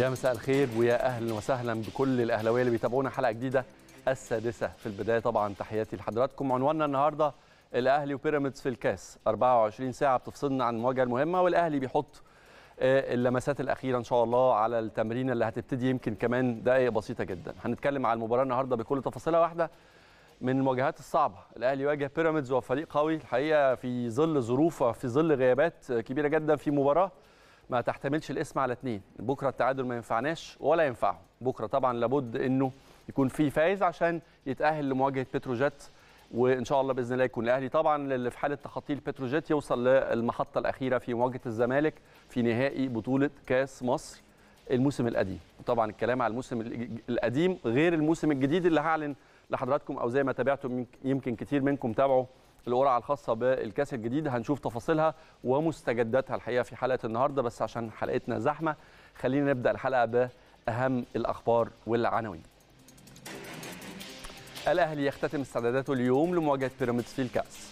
يا مساء الخير ويا اهلا وسهلا بكل الاهلاويه اللي بيتابعونا حلقه جديده السادسه في البدايه طبعا تحياتي لحضراتكم عنواننا النهارده الاهلي وبيراميدز في الكاس 24 ساعه بتفصلنا عن المواجهه المهمه والاهلي بيحط آه، اللمسات الاخيره ان شاء الله على التمرين اللي هتبتدي يمكن كمان دقائق بسيطه جدا هنتكلم على المباراه النهارده بكل تفاصيلها واحده من المواجهات الصعبه الاهلي يواجه بيراميدز وفريق قوي الحقيقه في ظل ظروف وفي ظل غيابات كبيره جدا في مباراه ما تحتملش الاسم على اثنين بكره التعادل ما ينفعناش ولا ينفعهم بكره طبعا لابد انه يكون في فايز عشان يتاهل لمواجهه بتروجيت وان شاء الله باذن الله يكون الاهلي طبعا اللي في حاله تخطي البتروجيت يوصل للمحطه الاخيره في مواجهه الزمالك في نهائي بطوله كاس مصر الموسم القديم وطبعا الكلام على الموسم القديم غير الموسم الجديد اللي هعلن لحضراتكم او زي ما تابعتم يمكن كتير منكم تابعوا القرعه الخاصه بالكاس الجديد هنشوف تفاصيلها ومستجداتها الحقيقه في حلقه النهارده بس عشان حلقتنا زحمه خلينا نبدا الحلقه باهم الاخبار والعناوين. الاهلي يختتم استعداداته اليوم لمواجهه بيراميدز في الكاس.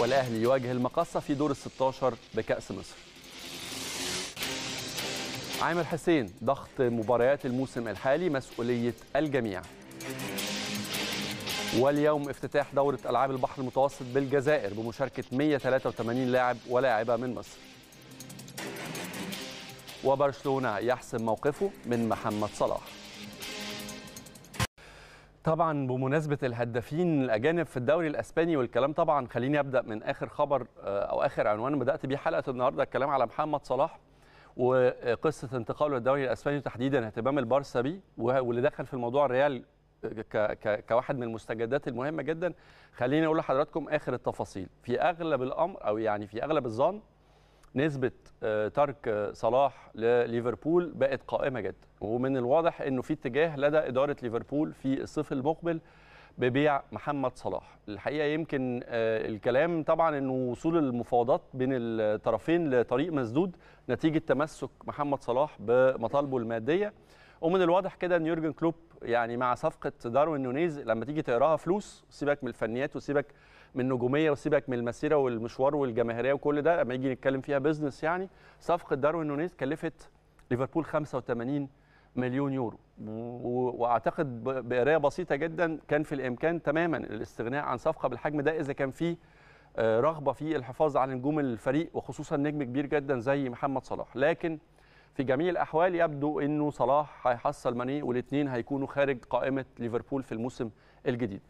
والاهلي يواجه المقصه في دور ال 16 بكاس مصر. عامر حسين ضغط مباريات الموسم الحالي مسؤوليه الجميع. واليوم افتتاح دورة ألعاب البحر المتوسط بالجزائر بمشاركة 183 لاعب ولاعبة من مصر وبرشلونة يحسم موقفه من محمد صلاح طبعا بمناسبة الهدافين الأجانب في الدوري الأسباني والكلام طبعا خليني أبدأ من آخر خبر آه، أو آخر عنوان بدأت بيه حلقة النهاردة الكلام على محمد صلاح وقصة انتقاله للدوري الأسباني وتحديدا اهتمام البارسا بيه واللي دخل في الموضوع الريال كواحد من المستجدات المهمه جدا خليني اقول لحضراتكم اخر التفاصيل في اغلب الامر او يعني في اغلب الظن نسبه آه، ترك آه، صلاح لليفربول بقت قائمه جدا ومن الواضح انه في اتجاه لدى اداره ليفربول في الصيف المقبل ببيع محمد صلاح الحقيقه يمكن آه، الكلام طبعا انه وصول المفاوضات بين الطرفين لطريق مسدود نتيجه تمسك محمد صلاح بمطالبه الماديه ومن الواضح كده ان يورجن كلوب يعني مع صفقه داروين نونيز لما تيجي تقراها فلوس سيبك من الفنيات وسيبك من النجوميه وسيبك من المسيره والمشوار والجماهيريه وكل ده لما يجي نتكلم فيها بزنس يعني صفقه داروين نونيز كلفت ليفربول 85 مليون يورو واعتقد بقرايه بسيطه جدا كان في الامكان تماما الاستغناء عن صفقه بالحجم ده اذا كان في آه، رغبه في الحفاظ على نجوم الفريق وخصوصا نجم كبير جدا زي محمد صلاح لكن في جميع الاحوال يبدو انه صلاح هيحصل ماني والاثنين هيكونوا خارج قائمه ليفربول في الموسم الجديد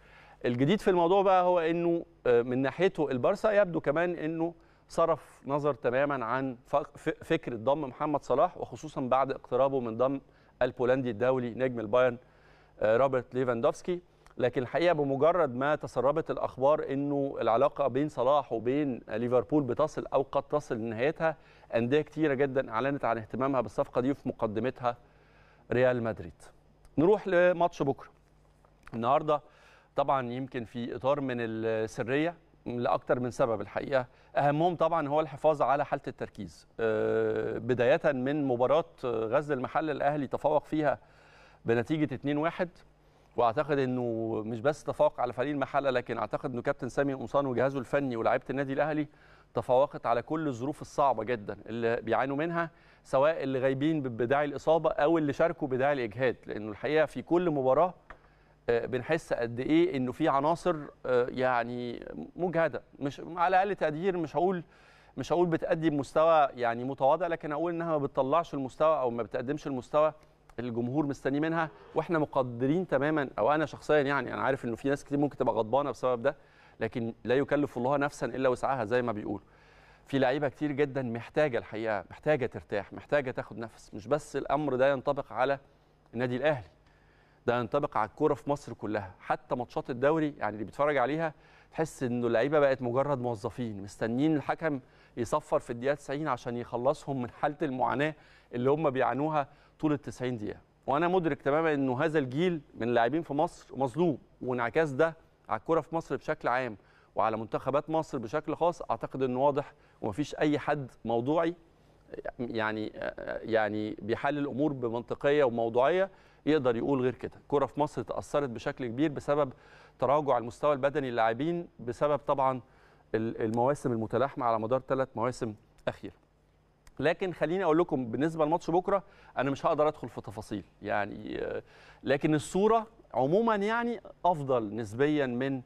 الجديد في الموضوع بقى هو انه آه، من ناحيته البارسا يبدو كمان انه صرف نظر تماما عن فكره ضم محمد صلاح وخصوصا بعد اقترابه من ضم البولندي الدولي نجم البايرن آه، روبرت ليفاندوفسكي لكن الحقيقه بمجرد ما تسربت الاخبار انه العلاقه بين صلاح وبين ليفربول بتصل او قد تصل لنهايتها انديه كتيره جدا اعلنت عن اهتمامها بالصفقه دي وفي مقدمتها ريال مدريد نروح لماتش بكره النهارده طبعا يمكن في اطار من السريه لاكثر من سبب الحقيقه اهمهم طبعا هو الحفاظ على حاله التركيز آه، بدايه من مباراه غزل المحل الاهلي تفوق فيها بنتيجه 2-1 واعتقد انه مش بس تفوق على فريق المحله لكن اعتقد انه كابتن سامي قمصان وجهازه الفني ولاعيبه النادي الاهلي تفوقت على كل الظروف الصعبه جدا اللي بيعانوا منها سواء اللي غايبين بداعي الاصابه او اللي شاركوا بداعي الاجهاد لانه الحقيقه في كل مباراه آه، بنحس قد ايه انه في عناصر آه، يعني مجهده مش على اقل تقدير مش هقول مش هقول بتأدي بمستوى يعني متواضع لكن أقول انها ما بتطلعش المستوى او ما بتقدمش المستوى الجمهور مستني منها واحنا مقدرين تماما او انا شخصيا يعني انا عارف انه في ناس كتير ممكن تبقى غضبانه بسبب ده لكن لا يكلف الله نفسا الا وسعها زي ما بيقولوا في لعيبه كتير جدا محتاجه الحقيقه محتاجه ترتاح محتاجه تاخد نفس مش بس الامر ده ينطبق على النادي الاهلي ده ينطبق على الكوره في مصر كلها حتى ماتشات الدوري يعني اللي بيتفرج عليها تحس انه اللعيبه بقت مجرد موظفين مستنيين الحكم يصفر في الدقيقه 90 عشان يخلصهم من حاله المعاناه اللي هم بيعانوها طول ال 90 دقيقه وانا مدرك تماما انه هذا الجيل من اللاعبين في مصر مظلوم وانعكاس ده على الكرة في مصر بشكل عام وعلى منتخبات مصر بشكل خاص اعتقد انه واضح ومفيش اي حد موضوعي يعني يعني بيحل الامور بمنطقيه وموضوعيه يقدر يقول غير كده الكره في مصر تاثرت بشكل كبير بسبب تراجع المستوى البدني للاعبين بسبب طبعا المواسم المتلاحمه على مدار ثلاث مواسم اخيره لكن خليني اقول لكم بالنسبه لماتش بكره انا مش هقدر ادخل في تفاصيل يعني لكن الصوره عموما يعني افضل نسبيا من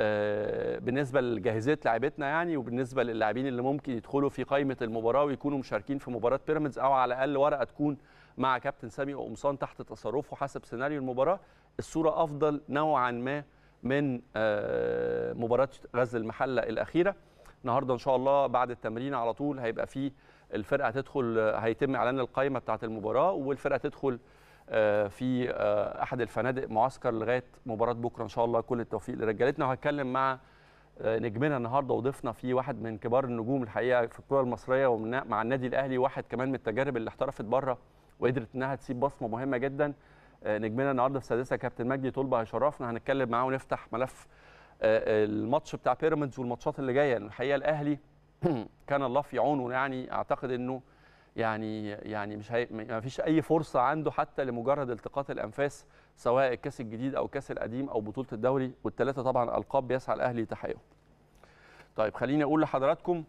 آه، بالنسبه لجاهزيه لاعبتنا يعني وبالنسبه للاعبين اللي ممكن يدخلوا في قائمه المباراه ويكونوا مشاركين في مباراه بيراميدز او على الاقل ورقه تكون مع كابتن سامي قمصان تحت تصرفه حسب سيناريو المباراه الصوره افضل نوعا ما من آه، مباراه غزل المحله الاخيره النهارده ان شاء الله بعد التمرين على طول هيبقى في الفرقه هتدخل هيتم اعلان القائمه بتاعه المباراه والفرقه تدخل آه، في آه، احد الفنادق معسكر لغايه مباراه بكره ان شاء الله كل التوفيق لرجالتنا وهتكلم مع آه، نجمنا النهارده وضيفنا في واحد من كبار النجوم الحقيقه في الكره المصريه ومع النادي الاهلي واحد كمان من التجارب اللي احترفت بره وقدرت انها تسيب بصمه مهمه جدا نجمنا النهارده في سادسه كابتن مجدي طلبه هيشرفنا هنتكلم معاه ونفتح ملف الماتش بتاع بيراميدز والماتشات اللي جايه الحقيقه الاهلي كان الله في عونه يعني اعتقد انه يعني يعني مش هي... ما فيش اي فرصه عنده حتى لمجرد التقاط الانفاس سواء الكاس الجديد او الكاس القديم او بطوله الدوري والثلاثه طبعا القاب بيسعى الاهلي لتحقيقهم. طيب خليني اقول لحضراتكم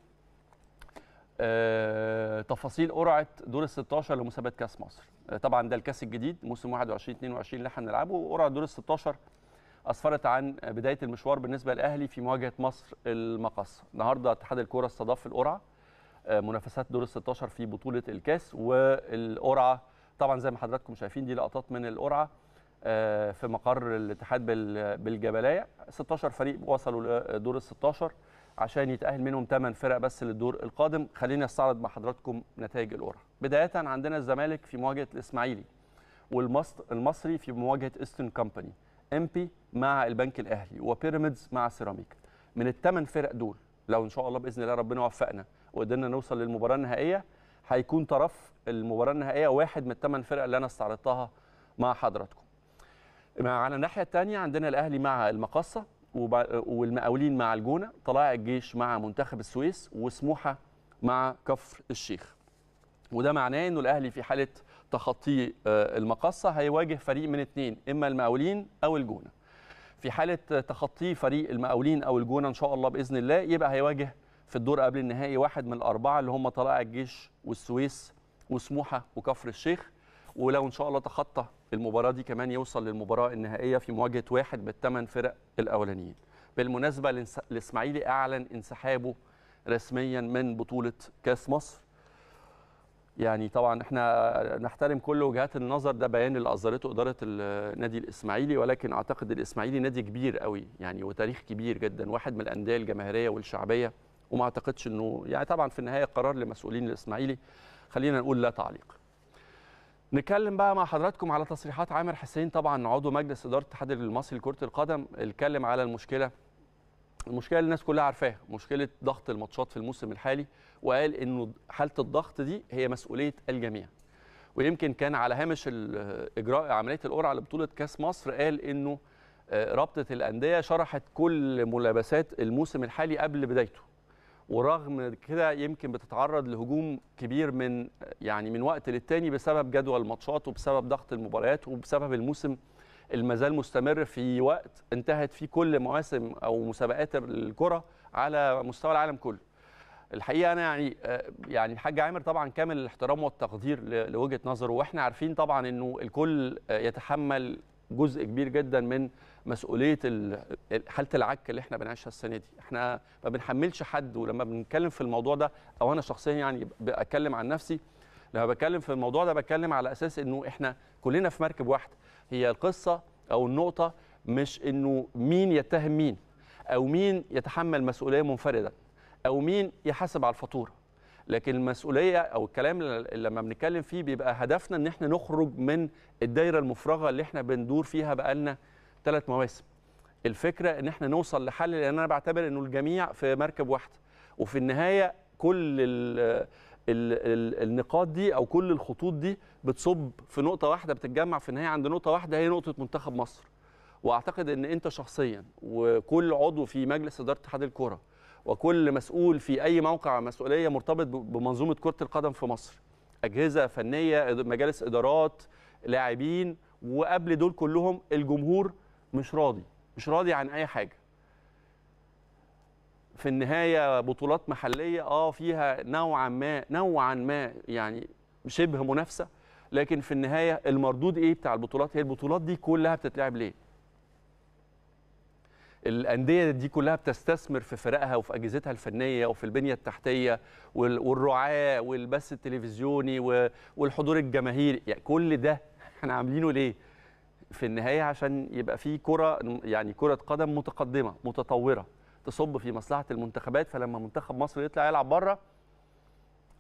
آه، تفاصيل قرعه دور ال 16 لمسابقه كاس مصر. آه، طبعا ده الكاس الجديد موسم 21 22 اللي احنا بنلعبه وقرعه دور ال 16 اسفرت عن آه، بدايه المشوار بالنسبه للاهلي في مواجهه مصر المقص. النهارده اتحاد الكوره استضاف القرعه آه، منافسات دور ال 16 في بطوله الكاس والقرعه طبعا زي ما حضراتكم شايفين دي لقطات من القرعه آه، في مقر الاتحاد بالجبلايه 16 فريق وصلوا لدور ال 16 عشان يتاهل منهم 8 فرق بس للدور القادم خليني استعرض مع حضراتكم نتائج القرعه بدايه عندنا الزمالك في مواجهه الاسماعيلي والمصري في مواجهه ايسترن كومباني بي مع البنك الاهلي وبيراميدز مع سيراميكا من الثمان فرق دول لو ان شاء الله باذن الله ربنا وفقنا وقدرنا نوصل للمباراه النهائيه هيكون طرف المباراه النهائيه واحد من الثمان فرق اللي انا استعرضتها مع حضراتكم. على الناحيه الثانيه عندنا الاهلي مع المقصه والمقاولين مع الجونه، طلائع الجيش مع منتخب السويس وسموحه مع كفر الشيخ. وده معناه انه الاهلي في حاله تخطي آه، المقصه هيواجه فريق من اثنين اما المقاولين او الجونه. في حاله تخطيه فريق المقاولين او الجونه ان شاء الله باذن الله يبقى هيواجه في الدور قبل النهائي واحد من الاربعه اللي هم طلائع الجيش والسويس وسموحه وكفر الشيخ ولو ان شاء الله تخطى المباراه دي كمان يوصل للمباراه النهائيه في مواجهه واحد من الثمان فرق الاولانيين بالمناسبه الاسماعيلي اعلن انسحابه رسميا من بطوله كاس مصر يعني طبعا احنا نحترم كل وجهات النظر ده بيان اللي اصدرته اداره النادي الاسماعيلي ولكن اعتقد الاسماعيلي نادي كبير قوي يعني وتاريخ كبير جدا واحد من الانديه الجماهيريه والشعبيه وما اعتقدش انه يعني طبعا في النهايه قرار لمسؤولين الاسماعيلي خلينا نقول لا تعليق. نتكلم بقى مع حضراتكم على تصريحات عامر حسين طبعا عضو مجلس اداره الاتحاد المصري لكره القدم اتكلم على المشكله المشكله اللي الناس كلها عارفاها مشكله ضغط الماتشات في الموسم الحالي وقال انه حاله الضغط دي هي مسؤوليه الجميع. ويمكن كان على هامش اجراء عمليه القرعه لبطوله كاس مصر قال انه آه، رابطه الانديه شرحت كل ملابسات الموسم الحالي قبل بدايته ورغم كده يمكن بتتعرض لهجوم كبير من يعني من وقت للتاني بسبب جدول الماتشات وبسبب ضغط المباريات وبسبب الموسم المازال مستمر في وقت انتهت فيه كل مواسم او مسابقات الكره على مستوى العالم كله. الحقيقه انا يعني آه، يعني الحاج عامر طبعا كامل الاحترام والتقدير لوجهه نظره واحنا عارفين طبعا انه الكل آه، يتحمل جزء كبير جدا من مسؤوليه حاله العك اللي احنا بنعيشها السنه دي احنا ما بنحملش حد ولما بنتكلم في الموضوع ده او انا شخصيا يعني بتكلم عن نفسي لما بتكلم في الموضوع ده بتكلم على اساس انه احنا كلنا في مركب واحده هي القصه او النقطه مش انه مين يتهم مين او مين يتحمل مسؤوليه منفردا او مين يحاسب على الفاتوره لكن المسؤوليه او الكلام اللي لما بنتكلم فيه بيبقى هدفنا ان احنا نخرج من الدايره المفرغه اللي احنا بندور فيها بقالنا ثلاث مواسم الفكره ان احنا نوصل لحل لان انا بعتبر انه الجميع في مركب واحده وفي النهايه كل ال ال الـ النقاط دي او كل الخطوط دي بتصب في نقطه واحده بتتجمع في النهايه عند نقطه واحده هي نقطه منتخب مصر واعتقد ان انت شخصيا وكل عضو في مجلس اداره اتحاد الكره وكل مسؤول في اي موقع مسؤوليه مرتبط بمنظومه كره القدم في مصر اجهزه فنيه مجالس ادارات لاعبين وقبل دول كلهم الجمهور مش راضي مش راضي عن اي حاجه في النهايه بطولات محليه اه فيها نوعا ما نوعا ما يعني شبه منافسه لكن في النهايه المردود ايه بتاع البطولات هي البطولات دي كلها بتتلعب ليه الانديه دي كلها بتستثمر في فرقها وفي اجهزتها الفنيه وفي البنيه التحتيه والرعاه والبث التلفزيوني والحضور الجماهيري يعني كل ده احنا عاملينه ليه في النهايه عشان يبقى في كره يعني كره قدم متقدمه متطوره تصب في مصلحه المنتخبات فلما منتخب مصر يطلع يلعب بره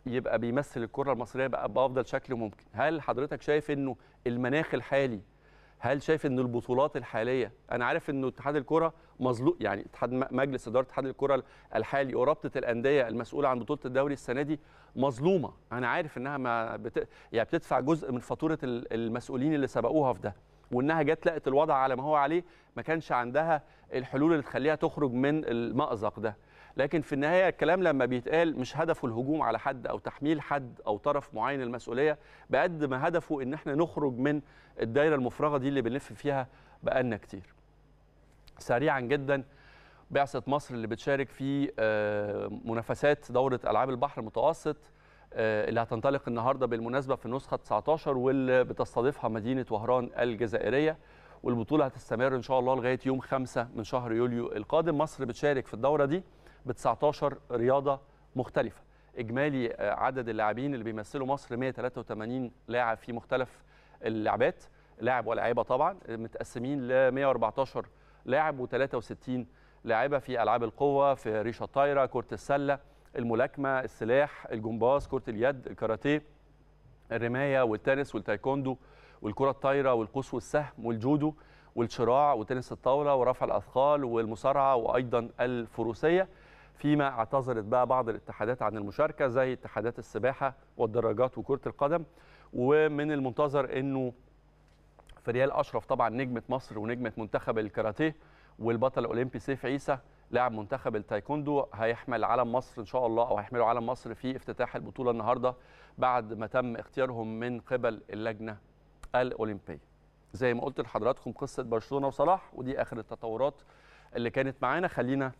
يبقى بيمثل الكره المصريه بقى بافضل شكل ممكن هل حضرتك شايف انه المناخ الحالي هل شايف ان البطولات الحاليه انا عارف انه اتحاد الكره مظلوم يعني اتحاد مجلس اداره اتحاد الكره الحالي ورابطه الانديه المسؤوله عن بطوله الدوري السنه دي مظلومه انا عارف انها ما بت... يعني بتدفع جزء من فاتوره المسؤولين اللي سبقوها في ده وانها جت لقت الوضع على ما هو عليه ما كانش عندها الحلول اللي تخليها تخرج من المأزق ده لكن في النهايه الكلام لما بيتقال مش هدفه الهجوم على حد او تحميل حد او طرف معين المسؤوليه بقد ما هدفه ان احنا نخرج من الدايره المفرغه دي اللي بنلف فيها بقالنا كتير سريعا جدا بعثه مصر اللي بتشارك في آه، منافسات دوره العاب البحر المتوسط آه، اللي هتنطلق النهارده بالمناسبه في النسخه 19 واللي بتستضيفها مدينه وهران الجزائريه والبطوله هتستمر ان شاء الله لغايه يوم 5 من شهر يوليو القادم مصر بتشارك في الدوره دي ب 19 رياضه مختلفه اجمالي آه، عدد اللاعبين اللي بيمثلوا مصر 183 لاعب في مختلف اللعبات لاعب ولاعيبه طبعا متقسمين ل 114 لاعب و63 لاعبه في العاب القوه في ريشه الطايره كره السله الملاكمه السلاح الجمباز كره اليد الكاراتيه الرمايه والتنس والتايكوندو والكره الطايره والقوس والسهم والجودو والشراع وتنس الطاوله ورفع الاثقال والمصارعه وايضا الفروسيه فيما اعتذرت بقى بعض الاتحادات عن المشاركه زي اتحادات السباحه والدراجات وكره القدم ومن المنتظر انه فريال اشرف طبعا نجمه مصر ونجمه منتخب الكاراتيه والبطل الاولمبي سيف عيسى لاعب منتخب التايكوندو هيحمل علم مصر ان شاء الله او هيحملوا علم مصر في افتتاح البطوله النهارده بعد ما تم اختيارهم من قبل اللجنه الاولمبيه. زي ما قلت لحضراتكم قصه برشلونه وصلاح ودي اخر التطورات اللي كانت معانا خلينا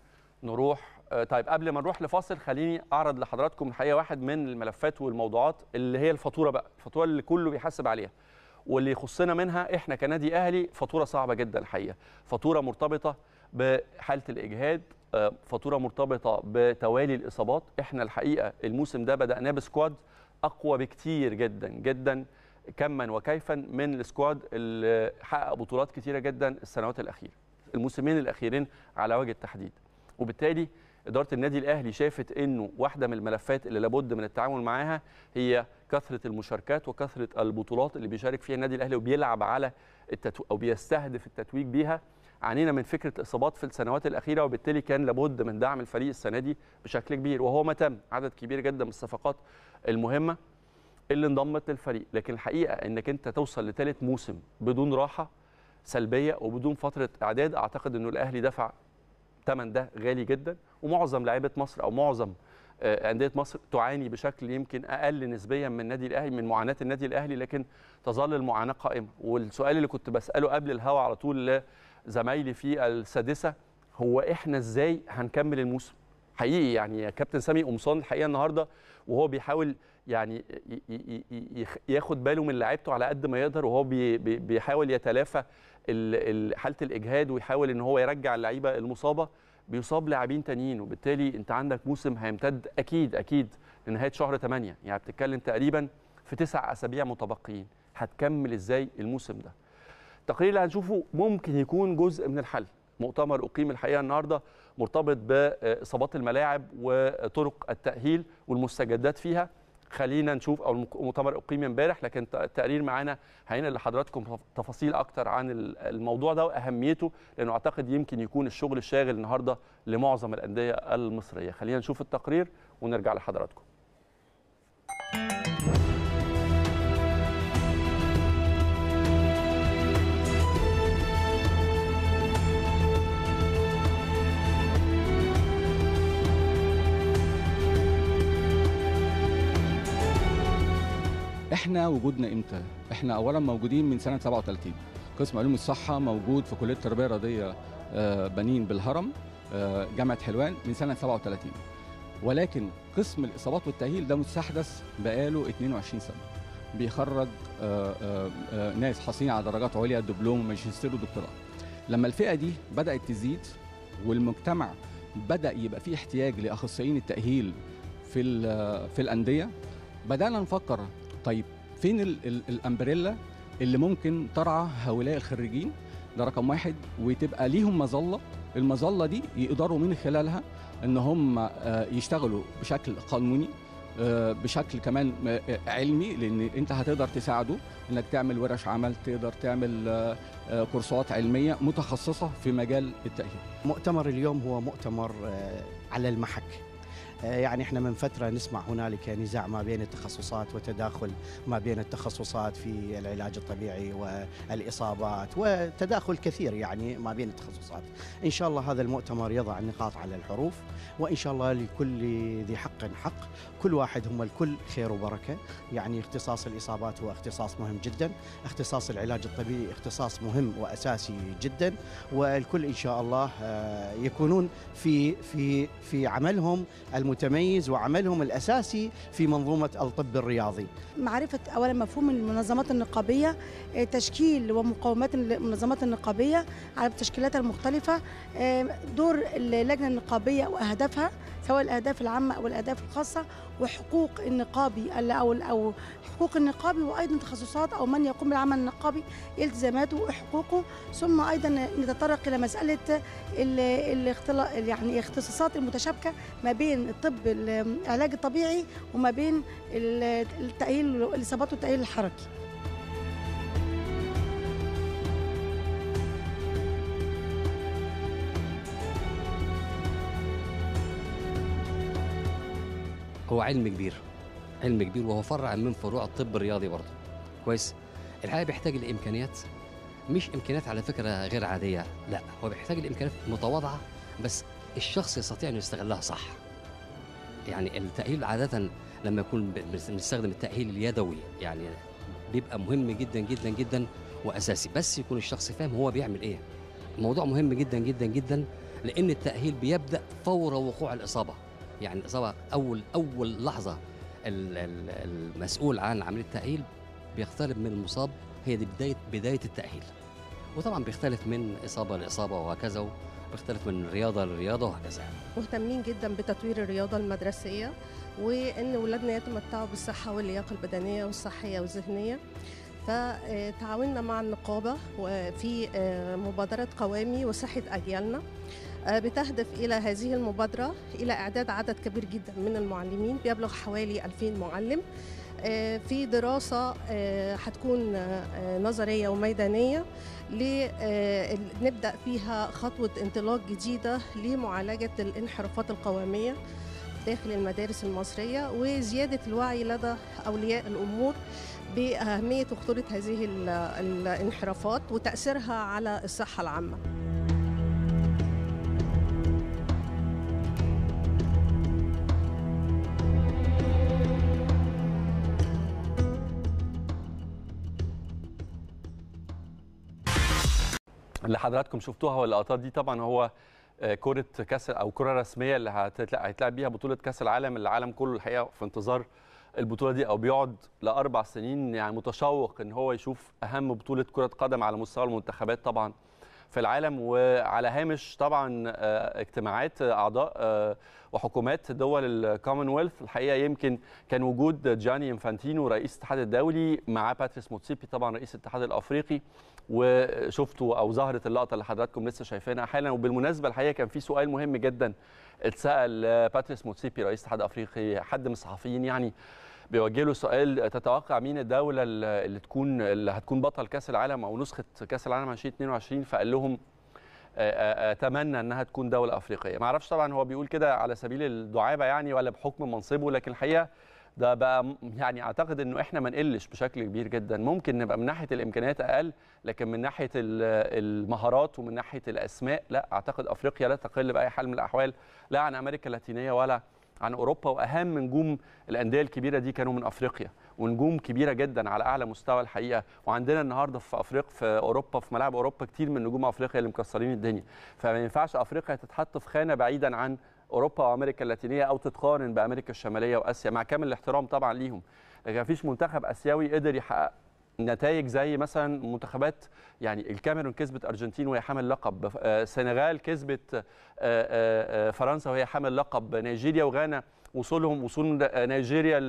نروح آه، طيب قبل ما نروح لفاصل خليني اعرض لحضراتكم الحقيقه واحد من الملفات والموضوعات اللي هي الفاتوره بقى الفاتوره اللي كله بيحاسب عليها واللي يخصنا منها احنا كنادي اهلي فاتوره صعبه جدا الحقيقه فاتوره مرتبطه بحاله الاجهاد آه، فاتوره مرتبطه بتوالي الاصابات احنا الحقيقه الموسم ده بداناه بسكواد اقوى بكتير جدا جدا كما وكيفا من السكواد اللي حقق بطولات كتيره جدا السنوات الاخيره الموسمين الاخيرين على وجه التحديد وبالتالي اداره النادي الاهلي شافت انه واحده من الملفات اللي لابد من التعامل معاها هي كثره المشاركات وكثره البطولات اللي بيشارك فيها النادي الاهلي وبيلعب على التتو... او بيستهدف التتويج بيها عانينا من فكره الاصابات في السنوات الاخيره وبالتالي كان لابد من دعم الفريق السنه دي بشكل كبير وهو ما تم عدد كبير جدا من الصفقات المهمه اللي انضمت للفريق لكن الحقيقه انك انت توصل لثالث موسم بدون راحه سلبيه وبدون فتره اعداد اعتقد انه الاهلي دفع ثمن ده غالي جدا ومعظم لعيبه مصر او معظم آه، انديه مصر تعاني بشكل يمكن اقل نسبيا من النادي الاهلي من معاناه النادي الاهلي لكن تظل المعاناه قائمه والسؤال اللي كنت بساله قبل الهوا على طول زمايلي في السادسه هو احنا ازاي هنكمل الموسم حقيقي يعني يا كابتن سامي قمصان الحقيقه النهارده وهو بيحاول يعني ياخد باله من لعيبته على قد ما يقدر وهو بيحاول يتلافى حاله الاجهاد ويحاول ان هو يرجع اللعيبه المصابه بيصاب لاعبين تانيين وبالتالي انت عندك موسم هيمتد اكيد اكيد لنهايه شهر 8 يعني بتتكلم تقريبا في تسع اسابيع متبقيين هتكمل ازاي الموسم ده التقرير اللي هنشوفه ممكن يكون جزء من الحل مؤتمر اقيم الحقيقه النهارده مرتبط باصابات الملاعب وطرق التاهيل والمستجدات فيها خلينا نشوف او المؤتمر اقيم امبارح لكن التقرير معانا هينا لحضراتكم تفاصيل اكتر عن الموضوع ده واهميته لانه اعتقد يمكن يكون الشغل الشاغل النهارده لمعظم الانديه المصريه خلينا نشوف التقرير ونرجع لحضراتكم احنا وجودنا امتى؟ احنا اولا موجودين من سنه 37 قسم علوم الصحه موجود في كليه التربيه الرياضيه آه، بنين بالهرم آه، جامعه حلوان من سنه 37 ولكن قسم الاصابات والتاهيل ده مستحدث بقاله 22 سنه بيخرج آه، ناس حاصلين على درجات عليا دبلوم وماجستير ودكتوراه لما الفئه دي بدات تزيد والمجتمع بدا يبقى فيه احتياج لاخصائيين التاهيل في في الانديه بدانا نفكر طيب فين الامبريلا اللي ممكن ترعى هؤلاء الخريجين ده رقم واحد وتبقى ليهم مظله المظله دي يقدروا من خلالها ان هم آه، يشتغلوا بشكل قانوني آه، بشكل كمان آه، علمي لان انت هتقدر تساعده انك تعمل ورش عمل تقدر تعمل كورسات علميه متخصصه في مجال التاهيل مؤتمر اليوم هو مؤتمر على المحك آه، يعني احنا من فتره نسمع هنالك نزاع ما بين التخصصات وتداخل ما بين التخصصات في العلاج الطبيعي والاصابات وتداخل كثير يعني ما بين التخصصات. ان شاء الله هذا المؤتمر يضع النقاط على الحروف وان شاء الله لكل ذي حق حق كل واحد هم الكل خير وبركه يعني اختصاص الاصابات هو اختصاص مهم جدا اختصاص العلاج الطبيعي اختصاص مهم واساسي جدا والكل ان شاء الله آه، يكونون في في في عملهم المتميز وعملهم الاساسي في منظومه الطب الرياضي معرفه اولا مفهوم المنظمات النقابيه آه، تشكيل ومقومات المنظمات النقابيه على التشكيلات المختلفه آه، دور اللجنه النقابيه واهدافها سواء الاهداف العامه او الاهداف الخاصه وحقوق النقابي او او حقوق النقابي وايضا تخصصات او من يقوم بالعمل النقابي التزاماته وحقوقه ثم ايضا نتطرق الى مساله يعني الاختصاصات المتشابكه ما بين الطب العلاج الطبيعي وما بين التاهيل الاصابات والتاهيل الحركي هو علم كبير علم كبير وهو فرع من فروع الطب الرياضي برضه كويس الحقيقه بيحتاج لامكانيات مش امكانيات على فكره غير عاديه لا هو بيحتاج لامكانيات متواضعه بس الشخص يستطيع انه يستغلها صح يعني التاهيل عاده لما يكون بنستخدم التاهيل اليدوي يعني بيبقى مهم جدا جدا جدا واساسي بس يكون الشخص فاهم هو بيعمل ايه الموضوع مهم جدا جدا جدا لان التاهيل بيبدا فور وقوع الاصابه يعني الاصابه اول اول لحظه المسؤول عن عمليه التاهيل بيختلف من المصاب هي دي بدايه بدايه التاهيل وطبعا بيختلف من اصابه لاصابه وهكذا بيختلف من رياضه لرياضه وهكذا مهتمين جدا بتطوير الرياضه المدرسيه وان اولادنا يتمتعوا بالصحه واللياقه البدنيه والصحيه والذهنيه فتعاوننا مع النقابه وفي آه، مبادره قوامي وصحه اجيالنا آه، بتهدف إلى هذه المبادرة إلى إعداد عدد كبير جدا من المعلمين بيبلغ حوالي 2000 معلم آه، في دراسة آه، هتكون نظرية وميدانية نبدأ فيها خطوة انطلاق جديدة لمعالجة الانحرافات القوامية داخل المدارس المصرية وزيادة الوعي لدى أولياء الأمور بأهمية وخطورة هذه الانحرافات وتأثيرها على الصحة العامة اللي حضراتكم شفتوها واللقطات دي طبعا هو آه، كره كاس او كره رسميه اللي هيتلعب بيها بطوله كاس العالم اللي العالم كله الحقيقه في انتظار البطوله دي او بيقعد لاربع سنين يعني متشوق ان هو يشوف اهم بطوله كره قدم على مستوى المنتخبات طبعا في العالم وعلى هامش طبعا آه، اجتماعات اعضاء آه، وحكومات دول الكومنولث الحقيقه يمكن كان وجود جاني انفانتينو رئيس الاتحاد الدولي مع باتريس موتسيبي طبعا رئيس الاتحاد الافريقي وشفتوا او ظهرت اللقطه اللي حضراتكم لسه شايفينها حالا وبالمناسبه الحقيقه كان في سؤال مهم جدا اتسال باتريس موتسيبي رئيس الاتحاد الافريقي حد من الصحفيين يعني بيوجه له سؤال تتوقع مين الدوله اللي تكون اللي هتكون بطل كاس العالم او نسخه كاس العالم 2022 فقال لهم آه، آه، اتمنى انها تكون دوله افريقيه ما اعرفش طبعا هو بيقول كده على سبيل الدعابه يعني ولا بحكم منصبه لكن الحقيقه ده بقى يعني اعتقد انه احنا ما نقلش بشكل كبير جدا ممكن نبقى من ناحيه الامكانيات اقل لكن من ناحيه المهارات ومن ناحيه الاسماء لا اعتقد افريقيا لا تقل باي حال من الاحوال لا عن امريكا اللاتينيه ولا عن اوروبا واهم نجوم الانديه الكبيره دي كانوا من افريقيا ونجوم كبيره جدا على اعلى مستوى الحقيقه وعندنا النهارده في افريقيا في اوروبا في ملاعب اوروبا كتير من نجوم افريقيا اللي مكسرين الدنيا فما ينفعش افريقيا تتحط في خانه بعيدا عن اوروبا وامريكا اللاتينيه او تتقارن بامريكا الشماليه واسيا مع كامل الاحترام طبعا ليهم لكن مفيش منتخب اسيوي قدر يحقق نتائج زي مثلا منتخبات يعني الكاميرون كسبت ارجنتين وهي حامل لقب آه، سنغال كسبت آه، آه، فرنسا وهي حامل لقب نيجيريا وغانا وصولهم وصول نيجيريا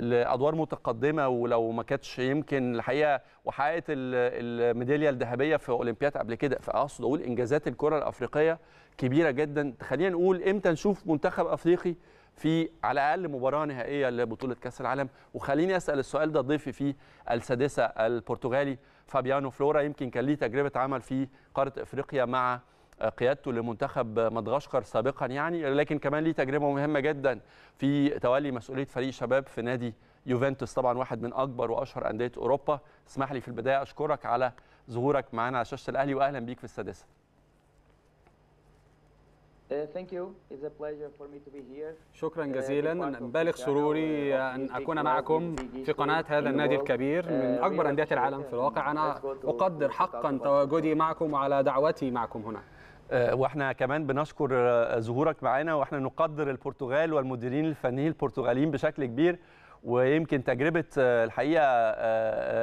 لادوار متقدمه ولو ما كانتش يمكن الحقيقه وحققت الميداليه الذهبيه في اولمبياد قبل كده فاقصد اقول انجازات الكره الافريقيه كبيره جدا خلينا نقول امتى نشوف منتخب افريقي في على الاقل مباراه نهائيه لبطوله كاس العالم وخليني اسال السؤال ده ضيفي فيه السادسه البرتغالي فابيانو فلورا يمكن كان ليه تجربه عمل في قاره افريقيا مع قيادته لمنتخب مدغشقر سابقا يعني لكن كمان ليه تجربه مهمه جدا في تولي مسؤوليه فريق شباب في نادي يوفنتوس طبعا واحد من اكبر واشهر انديه اوروبا اسمح لي في البدايه اشكرك على ظهورك معانا على شاشه الاهلي واهلا بيك في السادسه شكرا جزيلا بالغ سروري uh, ان اكون معكم في قناه هذا النادي الكبير uh, من اكبر انديه العالم في الواقع انا اقدر حقا تواجدي معكم وعلى دعوتي معكم هنا uh, واحنا كمان بنشكر ظهورك معانا واحنا نقدر البرتغال والمديرين الفنيين البرتغاليين بشكل كبير ويمكن تجربه الحقيقه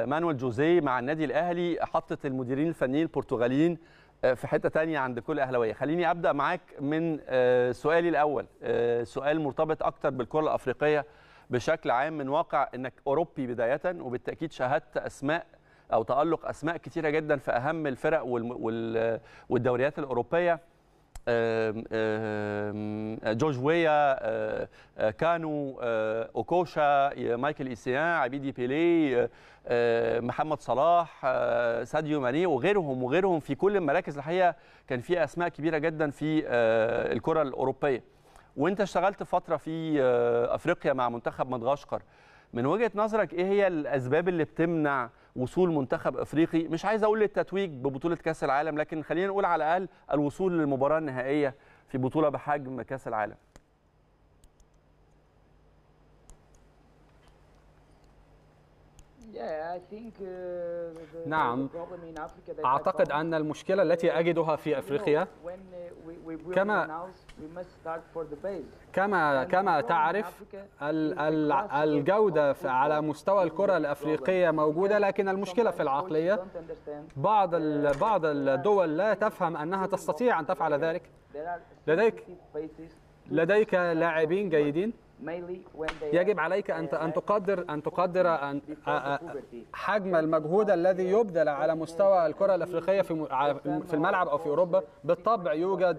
مانويل جوزيه مع النادي الاهلي حطت المديرين الفنيين البرتغاليين آه، في حته تانية عند كل اهلاويه خليني ابدا معاك من آه، سؤالي الاول آه، سؤال مرتبط اكتر بالكره الافريقيه بشكل عام من واقع انك اوروبي بدايه وبالتاكيد شاهدت اسماء او تالق اسماء كتيره جدا في اهم الفرق والدوريات الاوروبيه جورج ويا كانو اوكوشا مايكل ايسيان عبيدي بيلي محمد صلاح ساديو ماني وغيرهم وغيرهم في كل المراكز الحقيقه كان في اسماء كبيره جدا في الكره الاوروبيه وانت اشتغلت فتره في افريقيا مع منتخب مدغشقر من وجهه نظرك ايه هي الاسباب اللي بتمنع وصول منتخب افريقي مش عايز اقول للتتويج ببطوله كاس العالم لكن خلينا نقول على الاقل الوصول للمباراه النهائيه في بطوله بحجم كاس العالم Uh, نعم أعتقد أن المشكلة التي أجدها في أفريقيا uh, كما كما كما تعرف الجودة على مستوى الكرة الأفريقية موجودة لكن المشكلة في العقلية بعض بعض الدول لا تفهم أنها تستطيع أن تفعل ذلك لديك لديك لاعبين جيدين يجب عليك أن أن uh, تقدر أن تقدر أن حجم المجهود الذي يبذل على مستوى الكرة الأفريقية في في الملعب أو في أوروبا بالطبع يوجد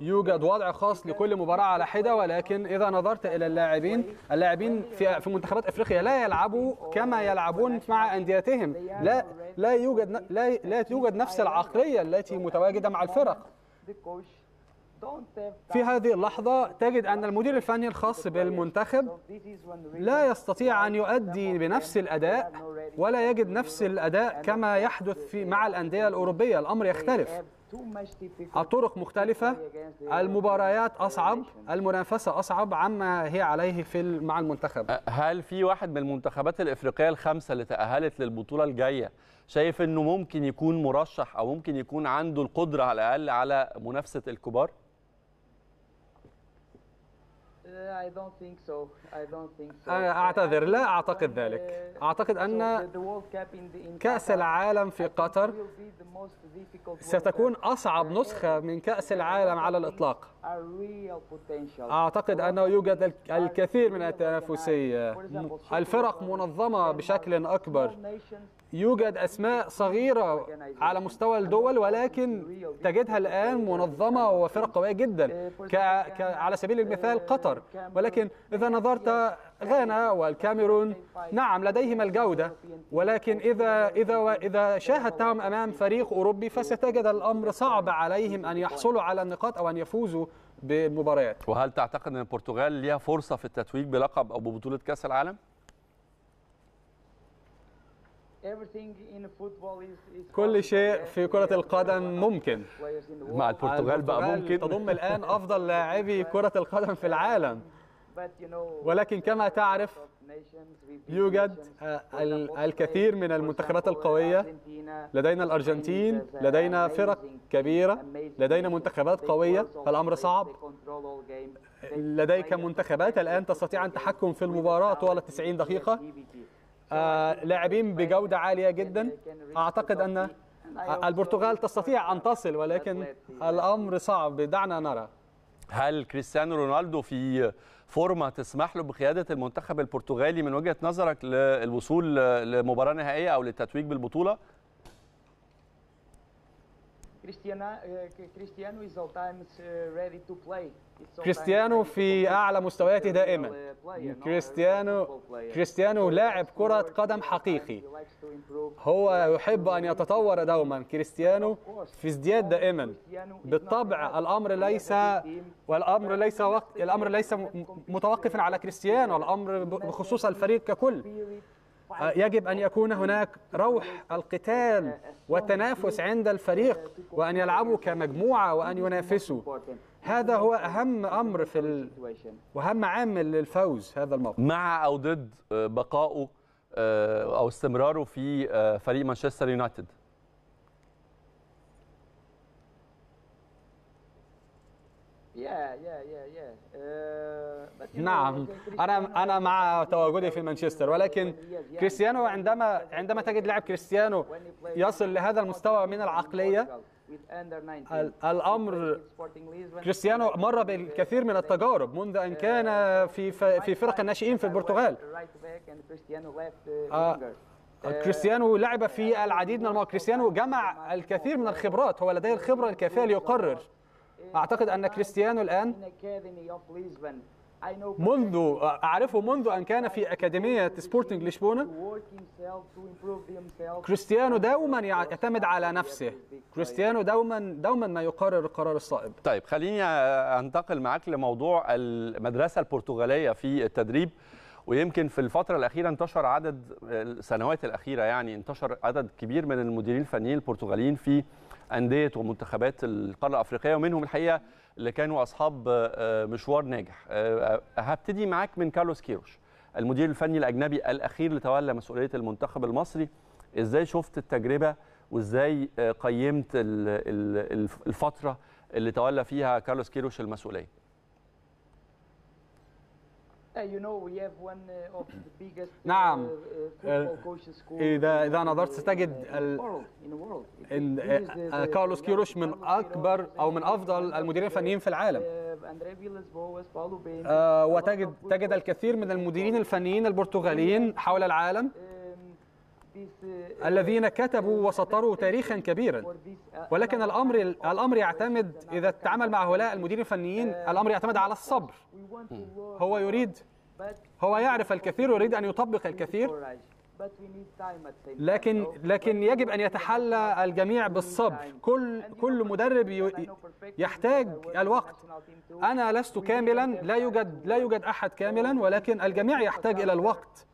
يوجد وضع خاص لكل مباراة على حدة ولكن إذا نظرت إلى اللاعبين اللاعبين في في منتخبات أفريقيا لا يلعبوا كما يلعبون مع أنديتهم لا لا يوجد لا لا توجد نفس العقلية التي متواجدة مع الفرق في هذه اللحظة تجد أن المدير الفني الخاص بالمنتخب لا يستطيع أن يؤدي بنفس الأداء ولا يجد نفس الأداء كما يحدث في مع الأندية الأوروبية الأمر يختلف الطرق مختلفة المباريات أصعب المنافسة أصعب عما هي عليه في مع المنتخب هل في واحد من المنتخبات الإفريقية الخمسة اللي تأهلت للبطولة الجاية شايف أنه ممكن يكون مرشح أو ممكن يكون عنده القدرة على الأقل على منافسة الكبار؟ I don't think so. I don't think so. أعتذر لا أعتقد ذلك. أعتقد أن كأس العالم في قطر ستكون أصعب نسخة من كأس العالم على الإطلاق. أعتقد أنه يوجد الكثير من التنافسية. الفرق منظمة بشكل أكبر. يوجد أسماء صغيرة على مستوى الدول ولكن تجدها الآن منظمة وفرق قوية جدا على سبيل المثال قطر ولكن إذا نظرت غانا والكاميرون نعم لديهم الجودة ولكن إذا إذا إذا شاهدتهم أمام فريق أوروبي فستجد الأمر صعب عليهم أن يحصلوا على النقاط أو أن يفوزوا بالمباريات وهل تعتقد أن البرتغال ليها فرصة في التتويج بلقب أو ببطولة كأس العالم؟ كل شيء في كرة القدم ممكن مع البرتغال بقى ممكن تضم الآن أفضل لاعبي كرة القدم في العالم ولكن كما تعرف يوجد آه، الكثير من المنتخبات القوية لدينا الأرجنتين لدينا فرق كبيرة لدينا منتخبات قوية فالأمر صعب لديك منتخبات الآن تستطيع أن تحكم في المباراة طوال 90 دقيقة آه، لاعبين بجودة عالية جدا أعتقد أن البرتغال تستطيع أن تصل ولكن الأمر صعب دعنا نرى هل كريستيانو رونالدو في فورمة تسمح له بقيادة المنتخب البرتغالي من وجهة نظرك للوصول لمباراة نهائية أو للتتويج بالبطولة؟ كريستيانو eh, eh, في اعلى مستوياته دائما كريستيانو eh, كريستيانو لاعب كرة قدم حقيقي هو يحب ان يتطور دوما كريستيانو في ازدياد دائما بالطبع الامر ليس والامر ليس وق... الامر ليس متوقفا على كريستيانو الامر بخصوص الفريق ككل آه، يجب أن يكون هناك روح القتال والتنافس عند الفريق وأن يلعبوا كمجموعة وأن ينافسوا هذا هو أهم أمر في ال... وأهم عامل للفوز هذا الموقف مع أو ضد آه، بقائه آه، أو استمراره في فريق مانشستر يونايتد Yeah, yeah, yeah. نعم انا انا مع تواجدي في مانشستر ولكن يعني. كريستيانو عندما عندما تجد لاعب كريستيانو يصل لهذا المستوى من العقليه الامر كريستيانو مر بالكثير من التجارب منذ ان uh, كان في في فرق الناشئين في البرتغال uh, آه، آه، uh, كريستيانو لعب في العديد من المواقف كريستيانو جمع الكثير من الخبرات هو لديه الخبره الكافيه ليقرر اعتقد ان كريستيانو الان منذ أعرفه منذ أن كان في أكاديمية سبورتنج لشبونة كريستيانو دوما يعتمد على نفسه كريستيانو دوما دوما ما يقرر القرار الصائب طيب خليني أنتقل معاك لموضوع المدرسة البرتغالية في التدريب ويمكن في الفترة الأخيرة انتشر عدد السنوات الأخيرة يعني انتشر عدد كبير من المديرين الفنيين البرتغاليين في أندية ومنتخبات القارة الأفريقية ومنهم الحقيقة اللي كانوا اصحاب آه، آه، مشوار ناجح آه، هبتدي معاك من كارلوس كيروش المدير الفني الاجنبي الاخير اللي تولى مسؤوليه المنتخب المصري ازاي شفت التجربه وازاي قيمت الفتره اللي تولى فيها كارلوس كيروش المسؤوليه Uh, uh, uh, نعم إذا إذا نظرت ستجد آه، آه، كارلوس كيروش من أكبر أو من أفضل المديرين الفنيين في العالم آه، وتجد تجد الكثير من المديرين الفنيين البرتغاليين حول العالم الذين كتبوا وسطروا تاريخا كبيرا ولكن الامر الامر يعتمد اذا تعامل مع هؤلاء المديرين الفنيين الامر يعتمد على الصبر هو يريد هو يعرف الكثير ويريد ان يطبق الكثير لكن لكن يجب ان يتحلى الجميع بالصبر كل كل مدرب يحتاج الوقت انا لست كاملا لا يوجد لا يوجد احد كاملا ولكن الجميع يحتاج الى الوقت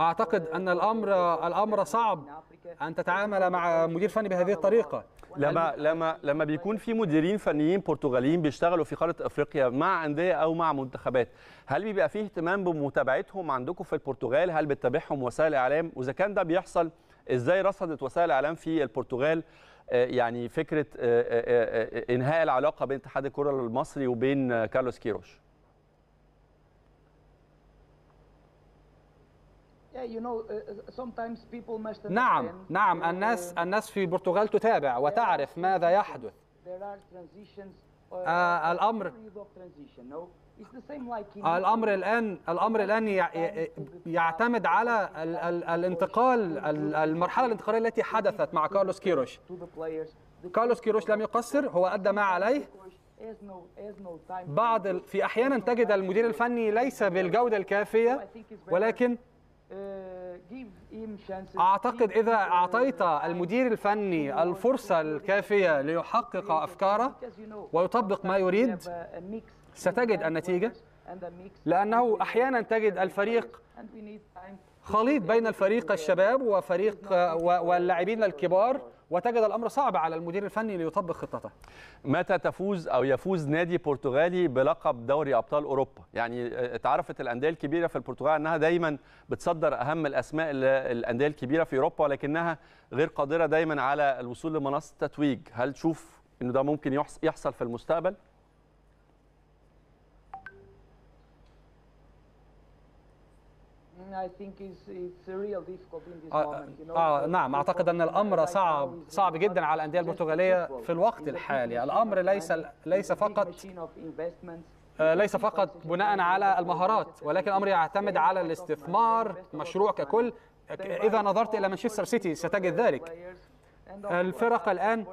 اعتقد ان الامر الامر صعب ان تتعامل مع مدير فني بهذه الطريقه لما لما لما بيكون في مديرين فنيين برتغاليين بيشتغلوا في قاره افريقيا مع انديه او مع منتخبات هل بيبقى فيه اهتمام بمتابعتهم عندكم في البرتغال هل بتتابعهم وسائل الاعلام واذا كان ده بيحصل ازاي رصدت وسائل الاعلام في البرتغال آه، يعني فكره آه، آه، انهاء العلاقه بين اتحاد الكره المصري وبين كارلوس كيروش Uh, uh, نعم نعم uh, الناس الناس في البرتغال تتابع وتعرف ماذا يحدث آه، الامر الامر الان الامر الان يعتمد على الانتقال المرحله الانتقاليه التي حدثت مع كارلوس كيروش كارلوس كيروش لم يقصر هو ادى ما عليه بعض في احيانا تجد المدير الفني ليس بالجوده الكافيه ولكن أعتقد إذا أعطيت المدير الفني الفرصة الكافية ليحقق أفكاره ويطبق ما يريد ستجد النتيجة لأنه أحيانا تجد الفريق خليط بين الفريق الشباب وفريق واللاعبين الكبار وتجد الامر صعب على المدير الفني ليطبق خطته متى تفوز او يفوز نادي برتغالي بلقب دوري ابطال اوروبا يعني آه، اتعرفت الانديه الكبيره في البرتغال انها دايما بتصدر اهم الاسماء الانديه الكبيره في اوروبا ولكنها غير قادره دايما على الوصول لمنصه التتويج هل تشوف انه ده ممكن يحصل في المستقبل آه, آه، نعم أعتقد أن الأمر صعب صعب جدا على الأندية البرتغالية في الوقت الحالي الأمر ليس ليس فقط آه، ليس فقط بناء على المهارات ولكن الأمر يعتمد على الاستثمار مشروع ككل إذا نظرت إلى مانشستر سيتي ستجد ذلك الفرق الآن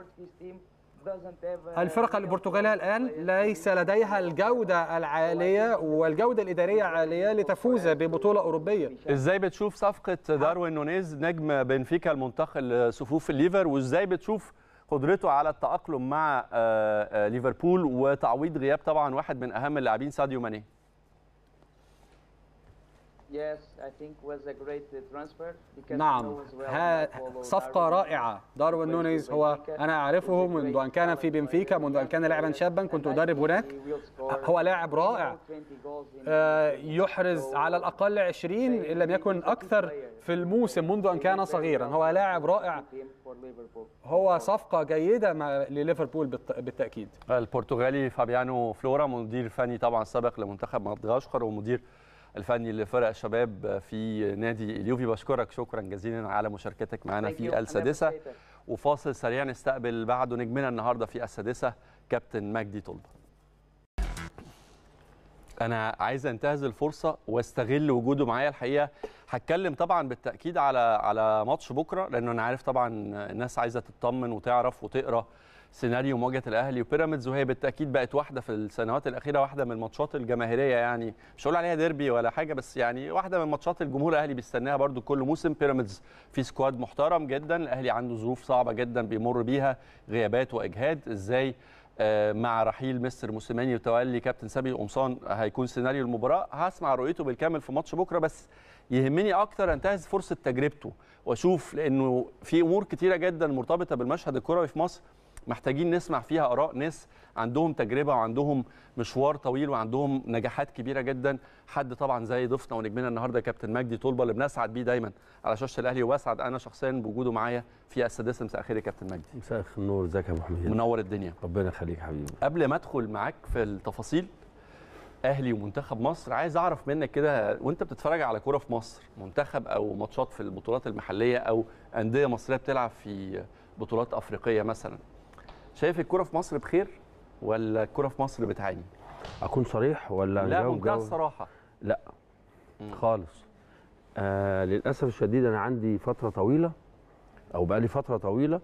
الفرقة البرتغالية الآن ليس لديها الجودة العالية والجودة الإدارية عالية لتفوز ببطولة أوروبية إزاي بتشوف صفقة داروين نونيز نجم بنفيكا المنتقل لصفوف الليفر وإزاي بتشوف قدرته على التأقلم مع آه، آه، ليفربول وتعويض غياب طبعا واحد من أهم اللاعبين ساديو ماني Uh, نعم صفقة رائعة داروين نونيز هو أنا أعرفه منذ أن كان في بنفيكا منذ أن كان لاعبا شابا كنت أدرب هناك هو لاعب رائع آه، يحرز على الأقل 20 إن لم يكن أكثر في الموسم منذ أن كان صغيرا هو لاعب رائع هو صفقة جيدة لليفربول بالتأكيد البرتغالي فابيانو فلورا مدير فني طبعا سابق لمنتخب مدغشقر ومدير الفني لفرق الشباب في نادي اليوفي بشكرك شكرا جزيلا على مشاركتك معنا في السادسه وفاصل سريع نستقبل بعده نجمنا النهارده في السادسه كابتن مجدي طلبه انا عايز انتهز الفرصه واستغل وجوده معايا الحقيقه هتكلم طبعا بالتاكيد على على ماتش بكره لانه انا عارف طبعا الناس عايزه تطمن وتعرف وتقرا سيناريو مواجهه الاهلي وبيراميدز وهي بالتاكيد بقت واحده في السنوات الاخيره واحده من الماتشات الجماهيريه يعني مش هقول عليها ديربي ولا حاجه بس يعني واحده من الماتشات الجمهور الاهلي بيستناها برده كل موسم بيراميدز في سكواد محترم جدا الاهلي عنده ظروف صعبه جدا بيمر بيها غيابات واجهاد ازاي آه، مع رحيل مستر موسيماني وتولي كابتن سامي قمصان هيكون سيناريو المباراه هسمع رؤيته بالكامل في ماتش بكره بس يهمني اكتر انتهز فرصه تجربته واشوف لانه في امور كتيره جدا مرتبطه بالمشهد الكروي في مصر محتاجين نسمع فيها اراء ناس عندهم تجربه وعندهم مشوار طويل وعندهم نجاحات كبيره جدا حد طبعا زي ضيفنا ونجمنا النهارده كابتن مجدي طلبه اللي بنسعد بيه دايما على شاشه الاهلي واسعد انا شخصيا بوجوده معايا في السادسه مساء الخير يا كابتن مجدي مساء النور ازيك يا ابو حميد منور الدنيا ربنا يخليك حبيبي قبل ما ادخل معاك في التفاصيل اهلي ومنتخب مصر عايز اعرف منك كده وانت بتتفرج على كوره في مصر منتخب او ماتشات في البطولات المحليه او انديه مصريه بتلعب في بطولات افريقيه مثلا شايف الكوره في مصر بخير ولا الكوره في مصر بتعاني اكون صريح ولا لا ممكن الصراحه لا مم. خالص آه للاسف الشديد انا عندي فتره طويله او بقى لي فتره طويله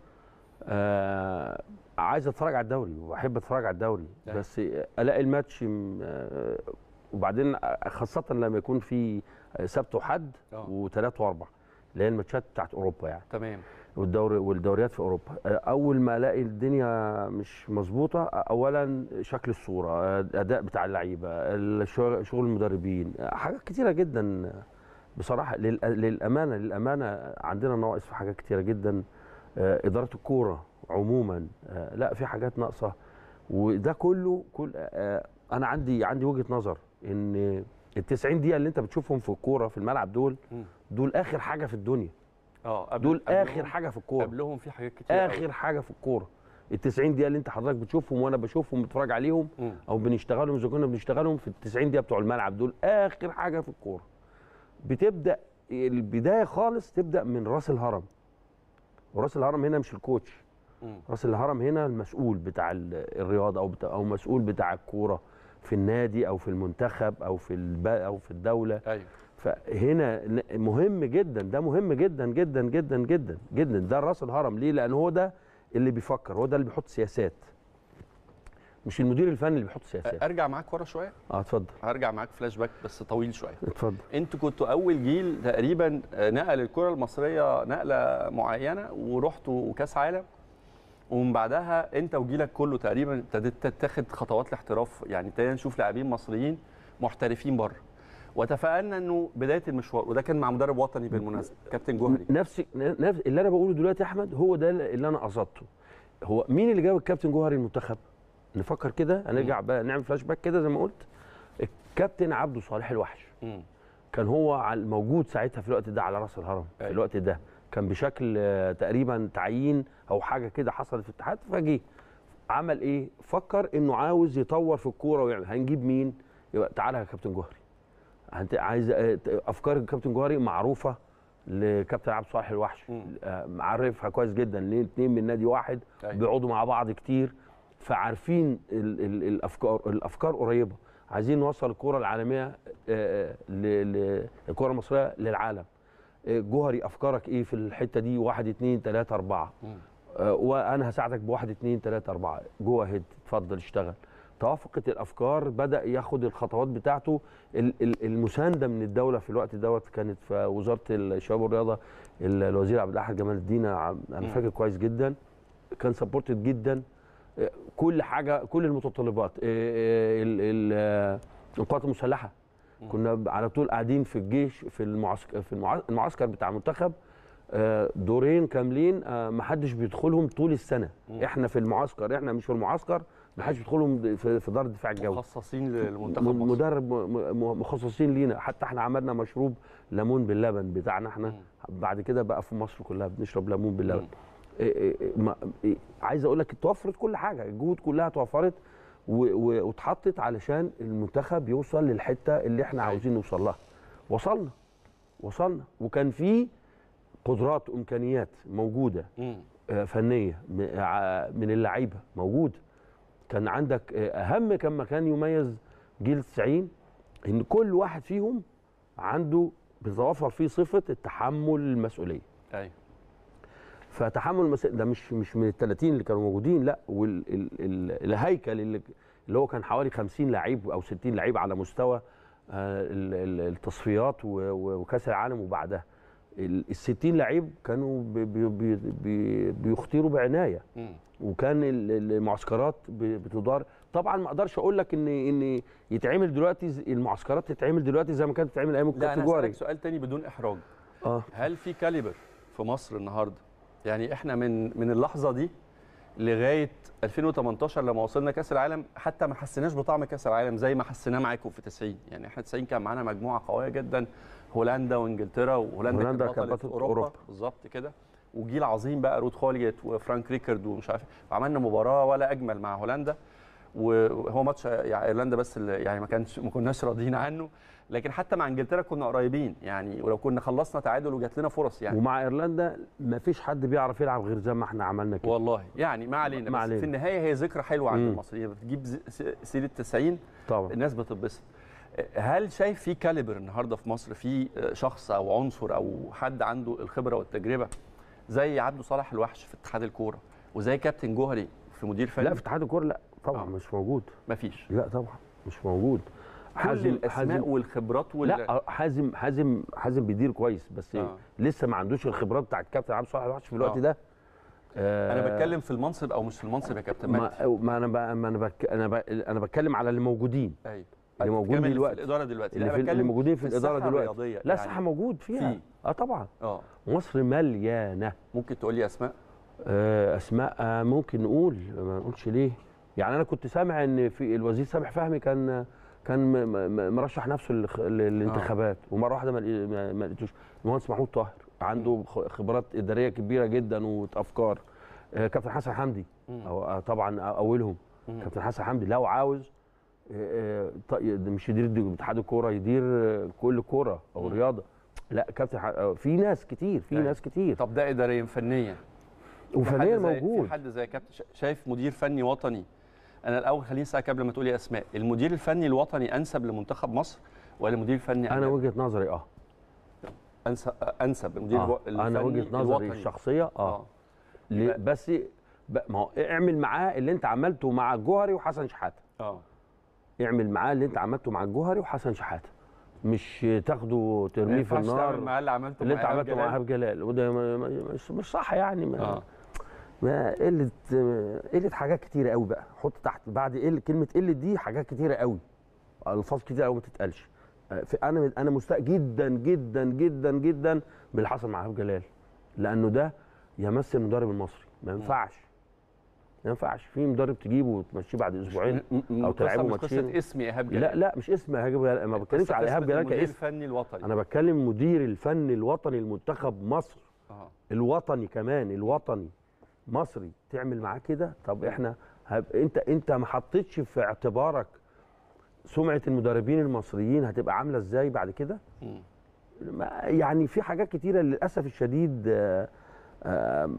آه عايز اتفرج على الدوري وبحب اتفرج على الدوري ده. بس الاقي الماتش آه وبعدين خاصه لما يكون في سبت وحد آه. وثلاث واربع اللي هي الماتشات بتاعت اوروبا يعني تمام والدوري والدوريات في اوروبا آه، اول ما الاقي الدنيا مش مظبوطه اولا شكل الصوره آه، اداء بتاع اللعيبه شغل المدربين آه، حاجات كتيره جدا بصراحه للامانه للامانه عندنا نواقص في حاجات كتيره جدا اداره الكوره عموما لا في حاجات ناقصه وده كله كل انا عندي عندي وجهه نظر ان ال 90 دقيقه اللي انت بتشوفهم في الكوره في الملعب دول دول اخر حاجه في الدنيا اه دول اخر حاجه في الكوره قبلهم في حاجات كتير اخر أوي. حاجه في الكوره ال 90 دقيقه اللي انت حضرتك بتشوفهم وانا بشوفهم بتفرج عليهم م. او بنشتغلهم اذا كنا بنشتغلهم في ال 90 دقيقه بتوع الملعب دول اخر حاجه في الكوره بتبدا البدايه خالص تبدا من راس الهرم وراس الهرم هنا مش الكوتش راس الهرم هنا المسؤول بتاع الرياضه او بتاع او مسؤول بتاع الكوره في النادي او في المنتخب او في او في الدوله ايوه فهنا مهم جدا ده مهم جدا جدا جدا جدا جدا ده راس الهرم ليه لان هو ده اللي بيفكر هو ده اللي بيحط سياسات مش المدير الفني اللي بيحط سياسات ارجع معاك ورا شويه اه اتفضل هرجع معاك فلاش باك بس طويل شويه اتفضل انتوا كنتوا اول جيل تقريبا نقل الكره المصريه نقله معينه ورحتوا كاس عالم ومن بعدها انت وجيلك كله تقريبا ابتديت تاخد خطوات الاحتراف يعني ابتدينا نشوف لاعبين مصريين محترفين بره وتفائلنا انه بدايه المشوار وده كان مع مدرب وطني بالمناسبه كابتن جوهري نفس نفس اللي انا بقوله دلوقتي يا احمد هو ده اللي انا قصدته هو مين اللي جاب الكابتن جوهري المنتخب نفكر كده هنرجع بقى نعمل فلاش باك كده زي ما قلت الكابتن عبده صالح الوحش م. كان هو موجود ساعتها في الوقت ده على راس الهرم أي. في أيوه. الوقت ده كان بشكل آه، تقريبا تعيين او حاجه كده حصلت في الاتحاد فجه عمل ايه فكر انه عاوز يطور في الكوره ويعمل هنجيب مين يبقى تعالى يا كابتن جوهري انت عايز آه، افكار الكابتن جوهري معروفه لكابتن عبد الصالح الوحش آه، عارفها كويس جدا ليه اتنين من نادي واحد أيه. بيقعدوا مع بعض كتير فعارفين ال ال الافكار الافكار قريبه عايزين نوصل الكوره العالميه الكوره المصريه للعالم إيه، جوهري افكارك ايه في الحته دي واحد 2 3 اربعه آه، وانا هساعدك بواحد 2 3 اربعه جو اهيد اتفضل اشتغل توافقت الافكار بدا ياخد الخطوات بتاعته المسانده من الدوله في الوقت دوت كانت في وزاره الشباب والرياضه الوزير عبد الاحد جمال الدين انا فاكر كويس جدا كان سبورتد جدا آه، كل حاجه كل المتطلبات آه، القوات المسلحه كنا على طول قاعدين في الجيش في المعسكر في المعسكر بتاع المنتخب آه، دورين كاملين آه، ما حدش بيدخلهم طول السنه احنا في المعسكر احنا مش في المعسكر ما حدش بيدخلهم في دار الدفاع الجوي مخصصين للمنتخب مدرب مخصصين لينا حتى احنا عملنا مشروب ليمون باللبن بتاعنا احنا بعد كده بقى في مصر كلها بنشرب ليمون باللبن إيه، إيه، إيه، عايز اقول لك توفرت كل حاجه الجهود كلها توفرت واتحطت علشان المنتخب يوصل للحته اللي احنا عاوزين نوصل لها وصلنا وصلنا وكان في قدرات وامكانيات موجوده آه، فنيه آه، من اللعيبه موجوده كان عندك آه، اهم كما كان يميز جيل 90 ان كل واحد فيهم عنده بيتوفر فيه صفه التحمل المسؤوليه ايوه فتحمل المسؤوليه ده مش مش من ال 30 اللي كانوا موجودين لا والهيكل اللي اللي هو كان حوالي 50 لعيب او 60 لعيب على مستوى آه، التصفيات وكاس العالم وبعدها ال 60 لعيب كانوا بيختيروا بعنايه وكان المعسكرات بتدار طبعا ما اقدرش اقول لك ان ان يتعمل دلوقتي المعسكرات تتعمل دلوقتي زي ما كانت تتعمل ايام الكاتيجوري لا انا سؤال تاني بدون احراج آه. هل في كاليبر في مصر النهارده يعني احنا من من اللحظه دي لغايه 2018 لما وصلنا كاس العالم حتى ما حسيناش بطعم كاس العالم زي ما حسيناه معاكم في 90 يعني احنا 90 كان معانا مجموعه قويه جدا هولندا وانجلترا وهولندا هولندا كانت بطلة اوروبا, أوروبا. بالظبط كده وجيل عظيم بقى رود خوليت وفرانك ريكارد ومش عارف إيه. وعملنا مباراه ولا اجمل مع هولندا وهو ماتش يعني ايرلندا بس يعني ما كانش ما كناش راضيين عنه لكن حتى مع انجلترا كنا قريبين يعني ولو كنا خلصنا تعادل وجات لنا فرص يعني ومع ايرلندا ما فيش حد بيعرف يلعب غير زي ما احنا عملنا كده والله يعني ما علينا بس علينا. في النهايه هي ذكرى حلوه عند المصريين يعني بتجيب سيره 90 طبعا الناس بتتبسط هل شايف في كاليبر النهارده في مصر في شخص او عنصر او حد عنده الخبره والتجربه زي عبده صالح الوحش في اتحاد الكوره وزي كابتن جوهري في مدير فني لا في اتحاد الكوره لا طبعا آه. مش موجود مفيش لا طبعا مش موجود حازم الاسماء حزم والخبرات وال... لا آه، حازم حازم حازم بيدير كويس بس آه. لسه ما عندوش الخبرات بتاعت كابتن عبد الصالح الوحش في الوقت آه. ده آه انا بتكلم في المنصب او مش في المنصب يا كابتن ما, ما انا ب... ما انا بك... انا ب... انا بتكلم على اللي موجودين ايوه اللي موجودين دلوقتي في الاداره دلوقتي اللي, في اللي موجودين في الاداره دلوقتي يعني لا ساحه موجود فيها في... اه طبعا اه مصر مليانه ممكن تقول لي اسماء آه اسماء آه ممكن نقول ما نقولش ليه يعني انا كنت سامع ان في الوزير سامح فهمي كان كان مرشح نفسه للانتخابات آه. ومره واحده ما لقيتوش المهندس محمود طاهر عنده خبرات اداريه كبيره جدا وافكار آه، كابتن حسن حمدي أو آه، طبعا اولهم كابتن حسن حمدي لو عاوز آه، مش يدير اتحاد الكوره يدير كل كوره او رياضه لا كابتن ح... في ناس كتير في طيب. ناس كتير طب ده اداريا فنيا وفنيا موجود في حد زي كابتن شايف مدير فني وطني انا الاول خليني اسالك قبل ما تقولي اسماء المدير الفني الوطني انسب لمنتخب مصر ولا المدير الفني انا وجهه نظري اه انسب آه، انسب المدير آه. الفني انا وجهه نظري الشخصيه اه, آه. بس ما هو اعمل معاه اللي انت عملته مع الجوهري وحسن شحاته اه اعمل معاه اللي انت عملته مع الجوهري وحسن شحاته مش تاخده ترميه في النار اللي انت عملته مع ايهاب جلال وده مش صح يعني ما آه. ما قلت قلت حاجات كتيره قوي بقى حط تحت بعد قل كلمه قلت دي حاجات كتيره قوي الفاظ كتيره قوي ما تتقالش آه، انا انا مستاء جدا جدا جدا جدا باللي حصل مع جلال لانه ده يمثل المدرب المصري ما ينفعش ما ينفعش في مدرب تجيبه وتمشيه بعد اسبوعين او تلعبه ماتشين قصه اسم ايهاب جلال لا لا مش اسم ايهاب جلال ما بتكلمش على ايهاب جلال كاسم المدير الفني الوطني انا بتكلم مدير الفني الوطني لمنتخب مصر آه. الوطني كمان الوطني مصري تعمل معاه كده طب احنا هب... انت انت ما حطيتش في اعتبارك سمعه المدربين المصريين هتبقى عامله ازاي بعد كده يعني في حاجات كتيره للاسف الشديد آه،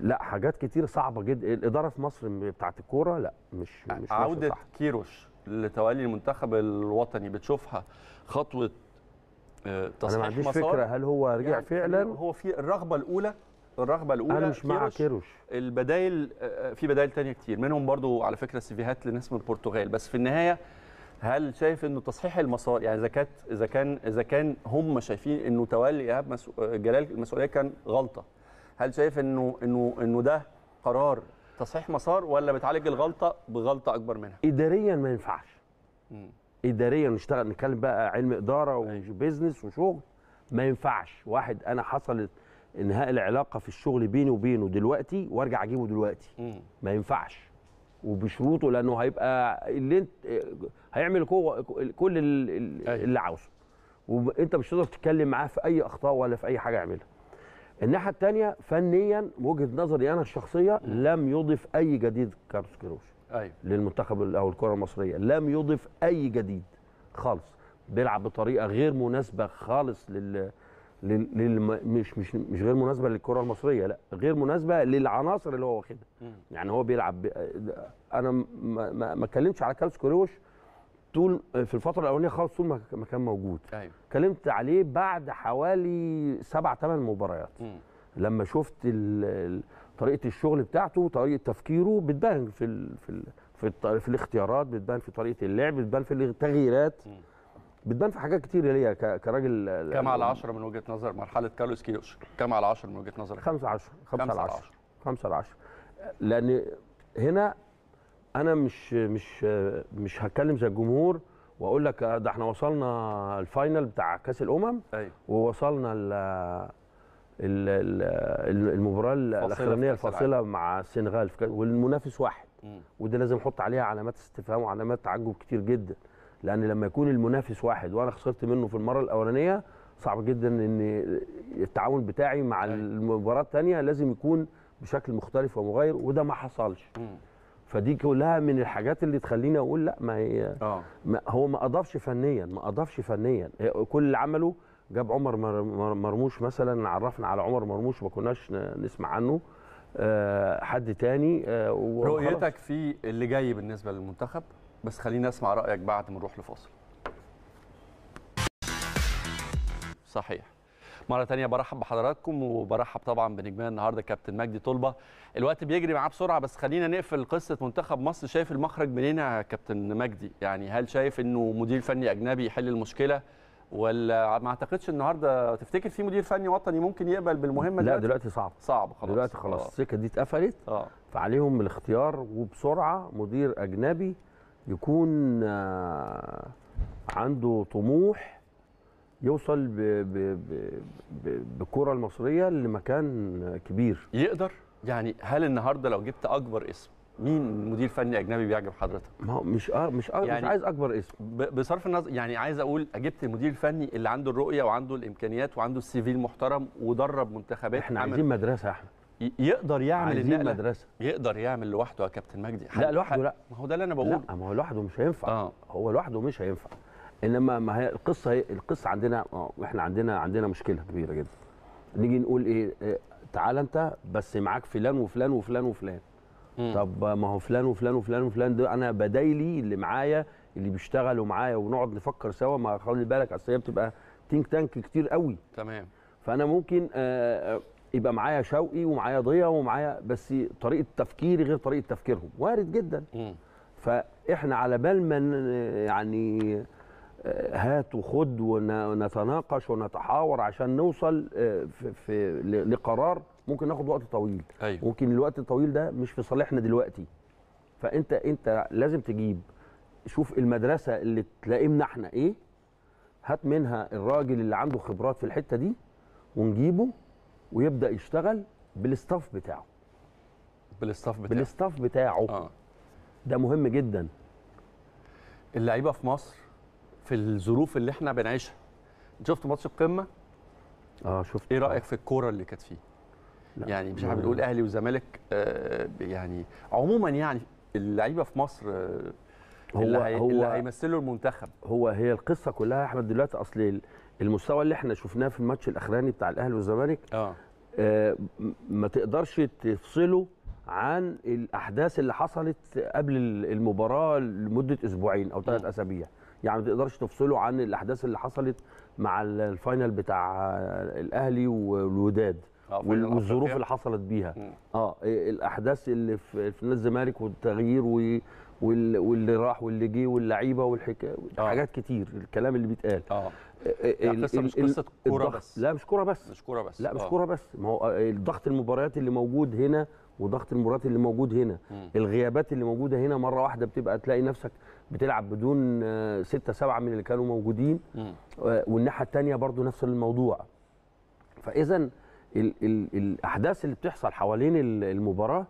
لا حاجات كتير صعبه جدا الاداره في مصر بتاعه الكوره لا مش مش عوده صح. كيروش لتوالي المنتخب الوطني بتشوفها خطوه تصحيح آه، مسار انا ما عنديش فكره هل هو رجع يعني فعلا هو في الرغبه الاولى الرغبه الاولى انا مش مع كيروش البدايل آه، آه، في بدايل تانية كتير منهم برضو على فكره سيفيهات لناس من البرتغال بس في النهايه هل شايف انه تصحيح المسار يعني اذا كانت اذا كان اذا كان هم شايفين انه تولي ايهاب جلال المسؤوليه كان غلطه هل شايف انه انه انه ده قرار تصحيح مسار ولا بتعالج الغلطه بغلطه اكبر منها اداريا ما ينفعش م. اداريا نشتغل نتكلم بقى علم اداره وبيزنس أيوه. وشغل ما ينفعش واحد انا حصلت انهاء العلاقه في الشغل بيني وبينه دلوقتي وارجع اجيبه دلوقتي ما ينفعش وبشروطه لانه هيبقى اللي انت هيعمل كل أيوه. اللي عاوزه وانت مش تقدر تتكلم معاه في اي اخطاء ولا في اي حاجه يعملها الناحيه الثانيه فنيا وجهه نظري انا الشخصيه لم يضف اي جديد كارلوس كيروش أيوة. للمنتخب او الكره المصريه لم يضف اي جديد خالص بيلعب بطريقه غير مناسبه خالص لل مش مش مش غير مناسبه للكره المصريه لا غير مناسبه للعناصر اللي هو واخدها يعني هو بيلعب انا ما اتكلمتش على كارلوس كروش طول في الفتره الاولانيه خالص طول ما كان موجود ايوه اتكلمت عليه بعد حوالي سبع ثمان مباريات مم. لما شفت طريقه الشغل بتاعته وطريقه تفكيره بتبان في ال في ال في, ال في الاختيارات بتبان في طريقه اللعب بتبان في التغييرات مم. بتبان في حاجات كتير ليا كراجل كام على 10 يعني من وجهه نظر مرحله كارلوس كيوش كام على 10 من وجهه نظرك 5 10 5 على 10 5 على 10 لان هنا انا مش مش مش هتكلم زي الجمهور واقول لك ده احنا وصلنا الفاينل بتاع كاس الامم أيوة. ووصلنا ال المباراه الاخرانيه الفاصله مع السنغال والمنافس واحد م. لازم نحط عليها علامات استفهام وعلامات تعجب كتير جدا لان لما يكون المنافس واحد وانا خسرت منه في المره الاولانيه صعب جدا ان التعاون بتاعي مع أيوة. المباراه الثانيه لازم يكون بشكل مختلف ومغاير وده ما حصلش فدي كلها من الحاجات اللي تخليني اقول لا ما هي آه. ما هو ما اضافش فنيا ما اضافش فنيا كل اللي عمله جاب عمر مرموش مثلا عرفنا على عمر مرموش ما كناش نسمع عنه آه، حد تاني آه، رؤيتك في اللي جاي بالنسبه للمنتخب بس خليني اسمع رايك بعد ما نروح لفاصل صحيح مره تانية برحب بحضراتكم وبرحب طبعا بنجمان النهارده كابتن مجدي طلبه الوقت بيجري معاه بسرعه بس خلينا نقفل قصه منتخب مصر شايف المخرج منين يا كابتن مجدي يعني هل شايف انه مدير فني اجنبي يحل المشكله ولا ما اعتقدش النهارده تفتكر في مدير فني وطني ممكن يقبل بالمهمه لا دلوقتي, دلوقتي صعب صعب خلاص دلوقتي خلاص آه. السكه دي اتقفلت آه. فعليهم الاختيار وبسرعه مدير اجنبي يكون آه، عنده طموح يوصل بالكره المصريه لمكان كبير يقدر يعني هل النهارده لو جبت اكبر اسم مين مدير فني اجنبي بيعجب حضرتك ما هو مش أه مش أه يعني مش عايز اكبر اسم بصرف النظر يعني عايز اقول جبت المدير الفني اللي عنده الرؤيه وعنده الامكانيات وعنده السي في المحترم ودرب منتخبات احنا عايزين مدرسه احمد يقدر يعمل النقله مدرسه يقدر يعمل لوحده يا كابتن مجدي لا لوحده لا ما هو ده اللي انا بقوله لا ما هو لوحده مش هينفع آه. هو لوحده مش هينفع انما ما هي القصه هي القصه عندنا آه، احنا عندنا عندنا مشكله كبيره جدا نيجي نقول ايه, إيه تعال انت بس معاك فلان وفلان وفلان وفلان مم. طب ما هو فلان وفلان وفلان وفلان ده انا بدايلي اللي معايا اللي بيشتغلوا معايا ونقعد نفكر سوا ما خلي بالك اصل هي بتبقى تينك تانك كتير قوي تمام فانا ممكن آه، آه، يبقى معايا شوقي ومعايا ضياء ومعايا بس طريقه تفكيري غير طريقه تفكيرهم وارد جدا م. فاحنا على بال ما يعني هات وخد ونتناقش ونتحاور عشان نوصل آه، في, في لقرار ممكن ناخد وقت طويل أيوة. ممكن الوقت الطويل ده مش في صالحنا دلوقتي فانت انت لازم تجيب شوف المدرسه اللي تلائمنا احنا ايه هات منها الراجل اللي عنده خبرات في الحته دي ونجيبه ويبدا يشتغل بالاستاف بتاعه بالاستاف بتاعه بالاستاف بتاعه آه. ده مهم جدا اللعيبه في مصر في الظروف اللي احنا بنعيشها شفت ماتش القمه اه شفت ايه رايك في الكوره اللي كانت فيه لا. يعني مش عارف بنقول اهلي وزمالك آه يعني عموما يعني اللعيبه في مصر آه اللي هو اللي هيمثلوا المنتخب هو هي القصه كلها يا احمد دلوقتي اصل المستوى اللي احنا شفناه في الماتش الاخراني بتاع الاهلي والزمالك آه. اه ما تقدرش تفصله عن الاحداث اللي حصلت قبل المباراه لمده اسبوعين او ثلاث آه. اسابيع يعني ما تقدرش تفصله عن الاحداث اللي حصلت مع الفاينل بتاع الاهلي والوداد آه، والظروف اللي حصلت بيها اه الاحداث اللي في نادي الزمالك والتغيير و... واللي راح واللي جه واللعيبه والحكايه حاجات كتير الكلام اللي بيتقال آه. يعني القصه قصه مش قصه كوره بس لا مش كوره بس مش كوره بس لا مش آه. كوره بس ما هو آه، ضغط المباريات اللي موجود هنا وضغط المباريات اللي موجود هنا م. الغيابات اللي موجوده هنا مره واحده بتبقى تلاقي نفسك بتلعب بدون آه، ستة سبعة من اللي كانوا موجودين والناحيه الثانيه برضو نفس الموضوع فاذا الاحداث اللي بتحصل حوالين المباراه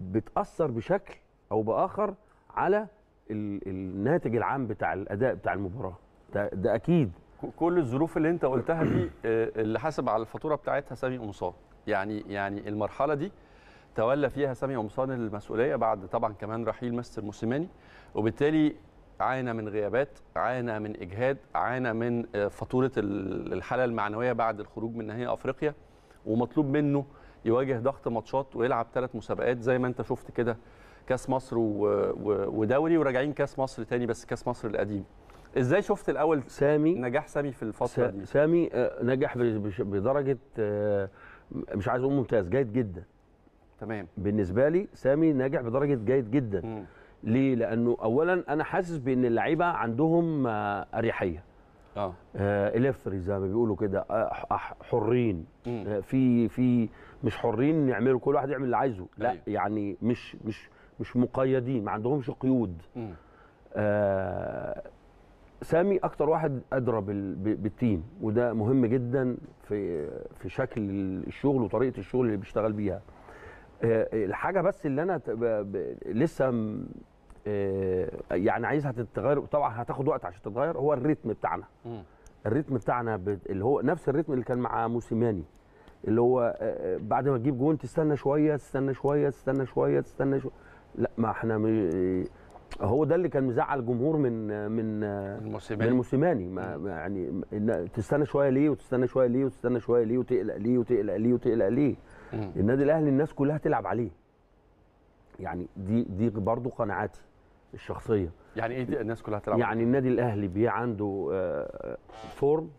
بتاثر بشكل او باخر على الناتج العام بتاع الاداء بتاع المباراه ده, ده اكيد كل الظروف اللي انت قلتها دي آه، اللي حاسب على الفاتوره بتاعتها سامي قمصان يعني يعني المرحله دي تولى فيها سامي قمصان المسؤوليه بعد طبعا كمان رحيل مستر موسيماني وبالتالي عانى من غيابات عانى من اجهاد عانى من آه، فاتوره الحاله المعنويه بعد الخروج من نهائي افريقيا ومطلوب منه يواجه ضغط ماتشات ويلعب ثلاث مسابقات زي ما انت شفت كده كاس مصر ودوري وراجعين كاس مصر تاني بس كاس مصر القديم ازاي شفت الاول سامي نجاح سامي في الفتره دي سامي آه، نجح بدرجه آه، مش عايز اقول ممتاز جيد جدا تمام بالنسبه لي سامي نجح بدرجه جيد جدا م. ليه لانه اولا انا حاسس بان اللعيبه عندهم آه، اريحيه اه الفري زي ما بيقولوا كده حرين آه في في مش حرين يعملوا كل واحد يعمل اللي عايزه لا أيوه. يعني مش مش مش مقيدين ما عندهمش قيود آه سامي اكتر واحد ادرى بالتيم وده مهم جدا في في شكل الشغل وطريقه الشغل اللي بيشتغل بيها آه، الحاجه بس اللي انا لسه آه، يعني عايزها تتغير طبعا هتاخد وقت عشان تتغير هو الريتم بتاعنا الريتم بتاعنا اللي هو نفس الريتم اللي كان مع موسيماني اللي هو آه، بعد ما تجيب جون تستنى شويه تستنى شويه تستنى شويه تستنى شويه لا ما احنا هو ده اللي كان مزعل الجمهور من من الموسيماني من ما يعني تستنى شويه ليه وتستنى شويه ليه وتستنى شويه ليه وتقلق ليه وتقلق ليه وتقلق ليه النادي الاهلي الناس كلها تلعب عليه يعني دي دي برضه قناعاتي الشخصيه يعني ايه الناس كلها تلعب يعني النادي الاهلي بي عنده آه، آه، فورم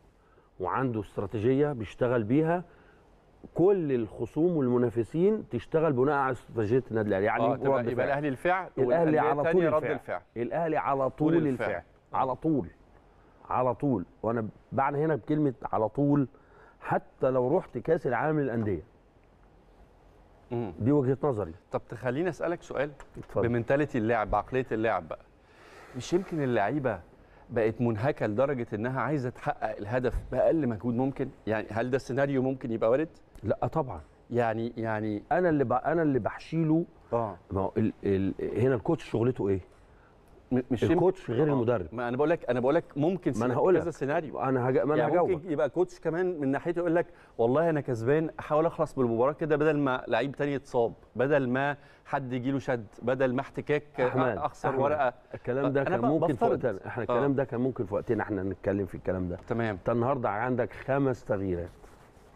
وعنده استراتيجيه بيشتغل بيها كل الخصوم والمنافسين تشتغل بناء على استراتيجيه النادي الاهلي يعني آه يبقى الاهلي الفعل الاهلي على طول رد الفعل الاهلي على طول الفعل. الفعل على طول على طول وانا بعنى هنا بكلمه على طول حتى لو رحت كاس العالم للانديه دي وجهه نظري طب تخليني اسالك سؤال اتفضل. بمنتاليتي اللاعب بعقليه اللاعب بقى مش يمكن اللعيبه بقت منهكه لدرجه انها عايزه تحقق الهدف باقل مجهود ممكن يعني هل ده السيناريو ممكن يبقى وارد لا طبعا يعني يعني انا اللي انا اللي بحشيله اه ما هو ال... ال... هنا الكوتش شغلته ايه؟ مش الكوتش غير آه. المدرب ما انا بقول لك انا بقول لك ممكن ما انا هقول كذا سيناريو انا هج... ما انا يعني هجاوب ممكن يبقى كوتش كمان من ناحيته يقول لك والله انا كسبان احاول اخلص بالمباراه كده بدل ما لعيب تاني يتصاب بدل ما حد يجي له شد بدل ما احتكاك اخسر أحمد. ورقه الكلام ده كان ممكن في وقتنا احنا الكلام آه. ده كان ممكن في وقتنا احنا نتكلم في الكلام ده تمام انت النهارده عندك خمس تغييرات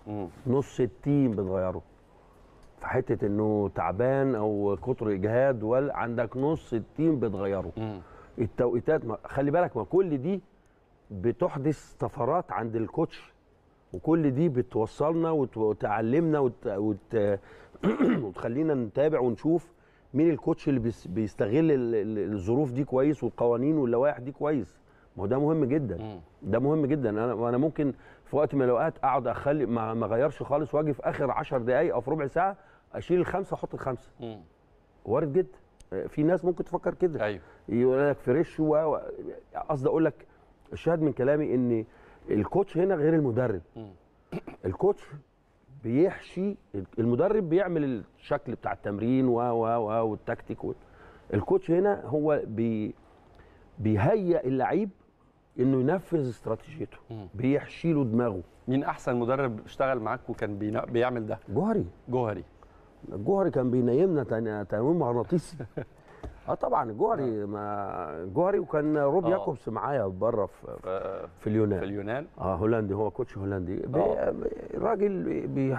مم. نص التيم بتغيره في حته انه تعبان او كتر اجهاد ولا عندك نص التيم بتغيره مم. التوقيتات ما خلي بالك ما كل دي بتحدث طفرات عند الكوتش وكل دي بتوصلنا وتعلمنا وت... وت... وتخلينا نتابع ونشوف مين الكوتش اللي بيستغل الظروف دي كويس والقوانين واللوائح دي كويس ما هو ده مهم جدا ده مهم جدا انا انا ممكن في وقت من الاوقات اقعد اخلي ما, ما اغيرش خالص واجي في اخر 10 دقائق او في ربع ساعه اشيل الخمسه احط الخمسه وارد جدا في ناس ممكن تفكر كده ايوه يقول لك فريش و قصدي اقول لك الشاهد من كلامي ان الكوتش هنا غير المدرب الكوتش بيحشي المدرب بيعمل الشكل بتاع التمرين و و و والتكتيك و الكوتش هنا هو بي بيهيئ اللعيب انه ينفذ استراتيجيته بيحشي له دماغه مين احسن مدرب اشتغل معاك وكان بينا... بيعمل ده جوهري جوهري جوهري كان بينيمنا تنويم مغناطيسي اه طبعا جوهري آه. ما جوهري وكان روب آه. ياكوبس معايا بره في, في اليونان في اليونان اه هولندي هو كوتش هولندي آه. راجل بي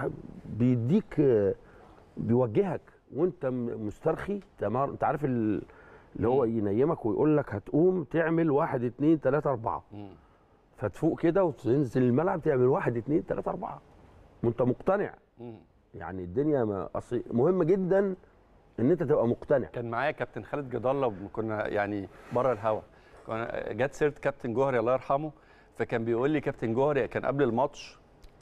بيديك بيوجهك وانت مسترخي تمام انت عارف ال... اللي هو ينيمك ويقول لك هتقوم تعمل واحد اتنين تلاته اربعه فتفوق كده وتنزل الملعب تعمل واحد اتنين تلاته اربعه وانت مقتنع يعني الدنيا مهمة أصل مهم جدا ان انت تبقى مقتنع كان معايا كابتن خالد جد الله كنا يعني بره الهوا جت سيره كابتن جوهري الله يرحمه فكان بيقول لي كابتن جوهري كان قبل الماتش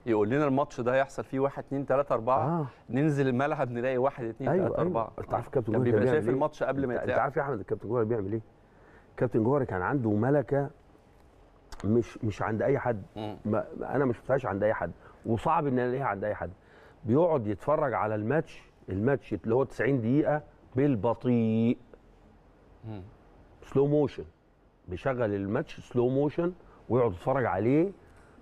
يقول لنا الماتش ده هيحصل فيه 1 2 3 4 آه. ننزل الملعب نلاقي 1 2 3 4 انت عارف كابتن جوهر بيبقى شايف إيه؟ الماتش قبل ما انت عارف يا احمد الكابتن جوهر بيعمل ايه؟ كابتن جوهر كان عنده ملكه مش مش عند اي حد ما انا ما شفتهاش عند اي حد وصعب ان الاقيها عند اي حد بيقعد يتفرج على الماتش الماتش اللي هو 90 دقيقه بالبطيء سلو موشن بيشغل الماتش سلو موشن ويقعد يتفرج عليه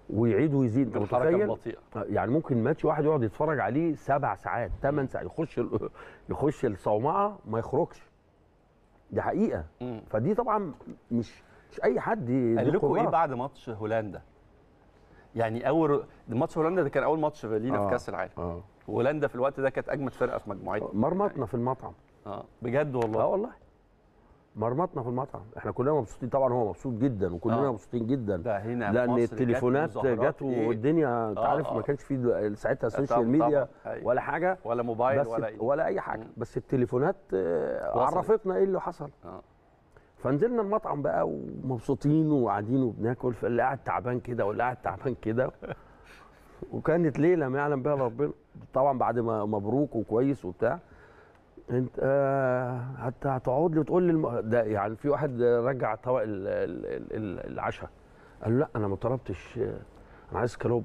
ويعيد ويزيد متخيل يعني ممكن ماتش واحد يقعد يتفرج عليه سبع ساعات ثمان ساعات يخش يخش الصومعه ما يخرجش دي حقيقه مم. فدي طبعا مش مش اي حد قال لكم ايه بعد ماتش هولندا يعني اول ماتش هولندا ده كان اول ماتش لينا آه. في كاس العالم آه. هولندا في الوقت ده كانت اجمد فرقه في مجموعتنا مرمطنا يعني. في المطعم اه بجد والله اه والله مرمطنا في المطعم احنا كلنا مبسوطين طبعا هو مبسوط جدا وكلنا آه. مبسوطين جدا ده هنا لان التليفونات جت والدنيا انت آه، عارف آه. ما كانش في ساعتها سوشيال ميديا أيوة. ولا حاجه ولا موبايل ولا ايه ولا اي حاجه مم. بس التليفونات آه، عرفتنا ايه اللي حصل آه. فنزلنا المطعم بقى ومبسوطين وقاعدين وبناكل فاللي قاعد تعبان كده واللي قاعد تعبان كده وكانت ليله ما يعلم بها ربنا طبعا بعد ما مبروك وكويس وبتاع انت حتى آه، هتقعد لي وتقول لي الم... ده يعني في واحد رجع طبق ال... ال... العشاء قال له لا انا ما طلبتش آه، انا عايز كلوب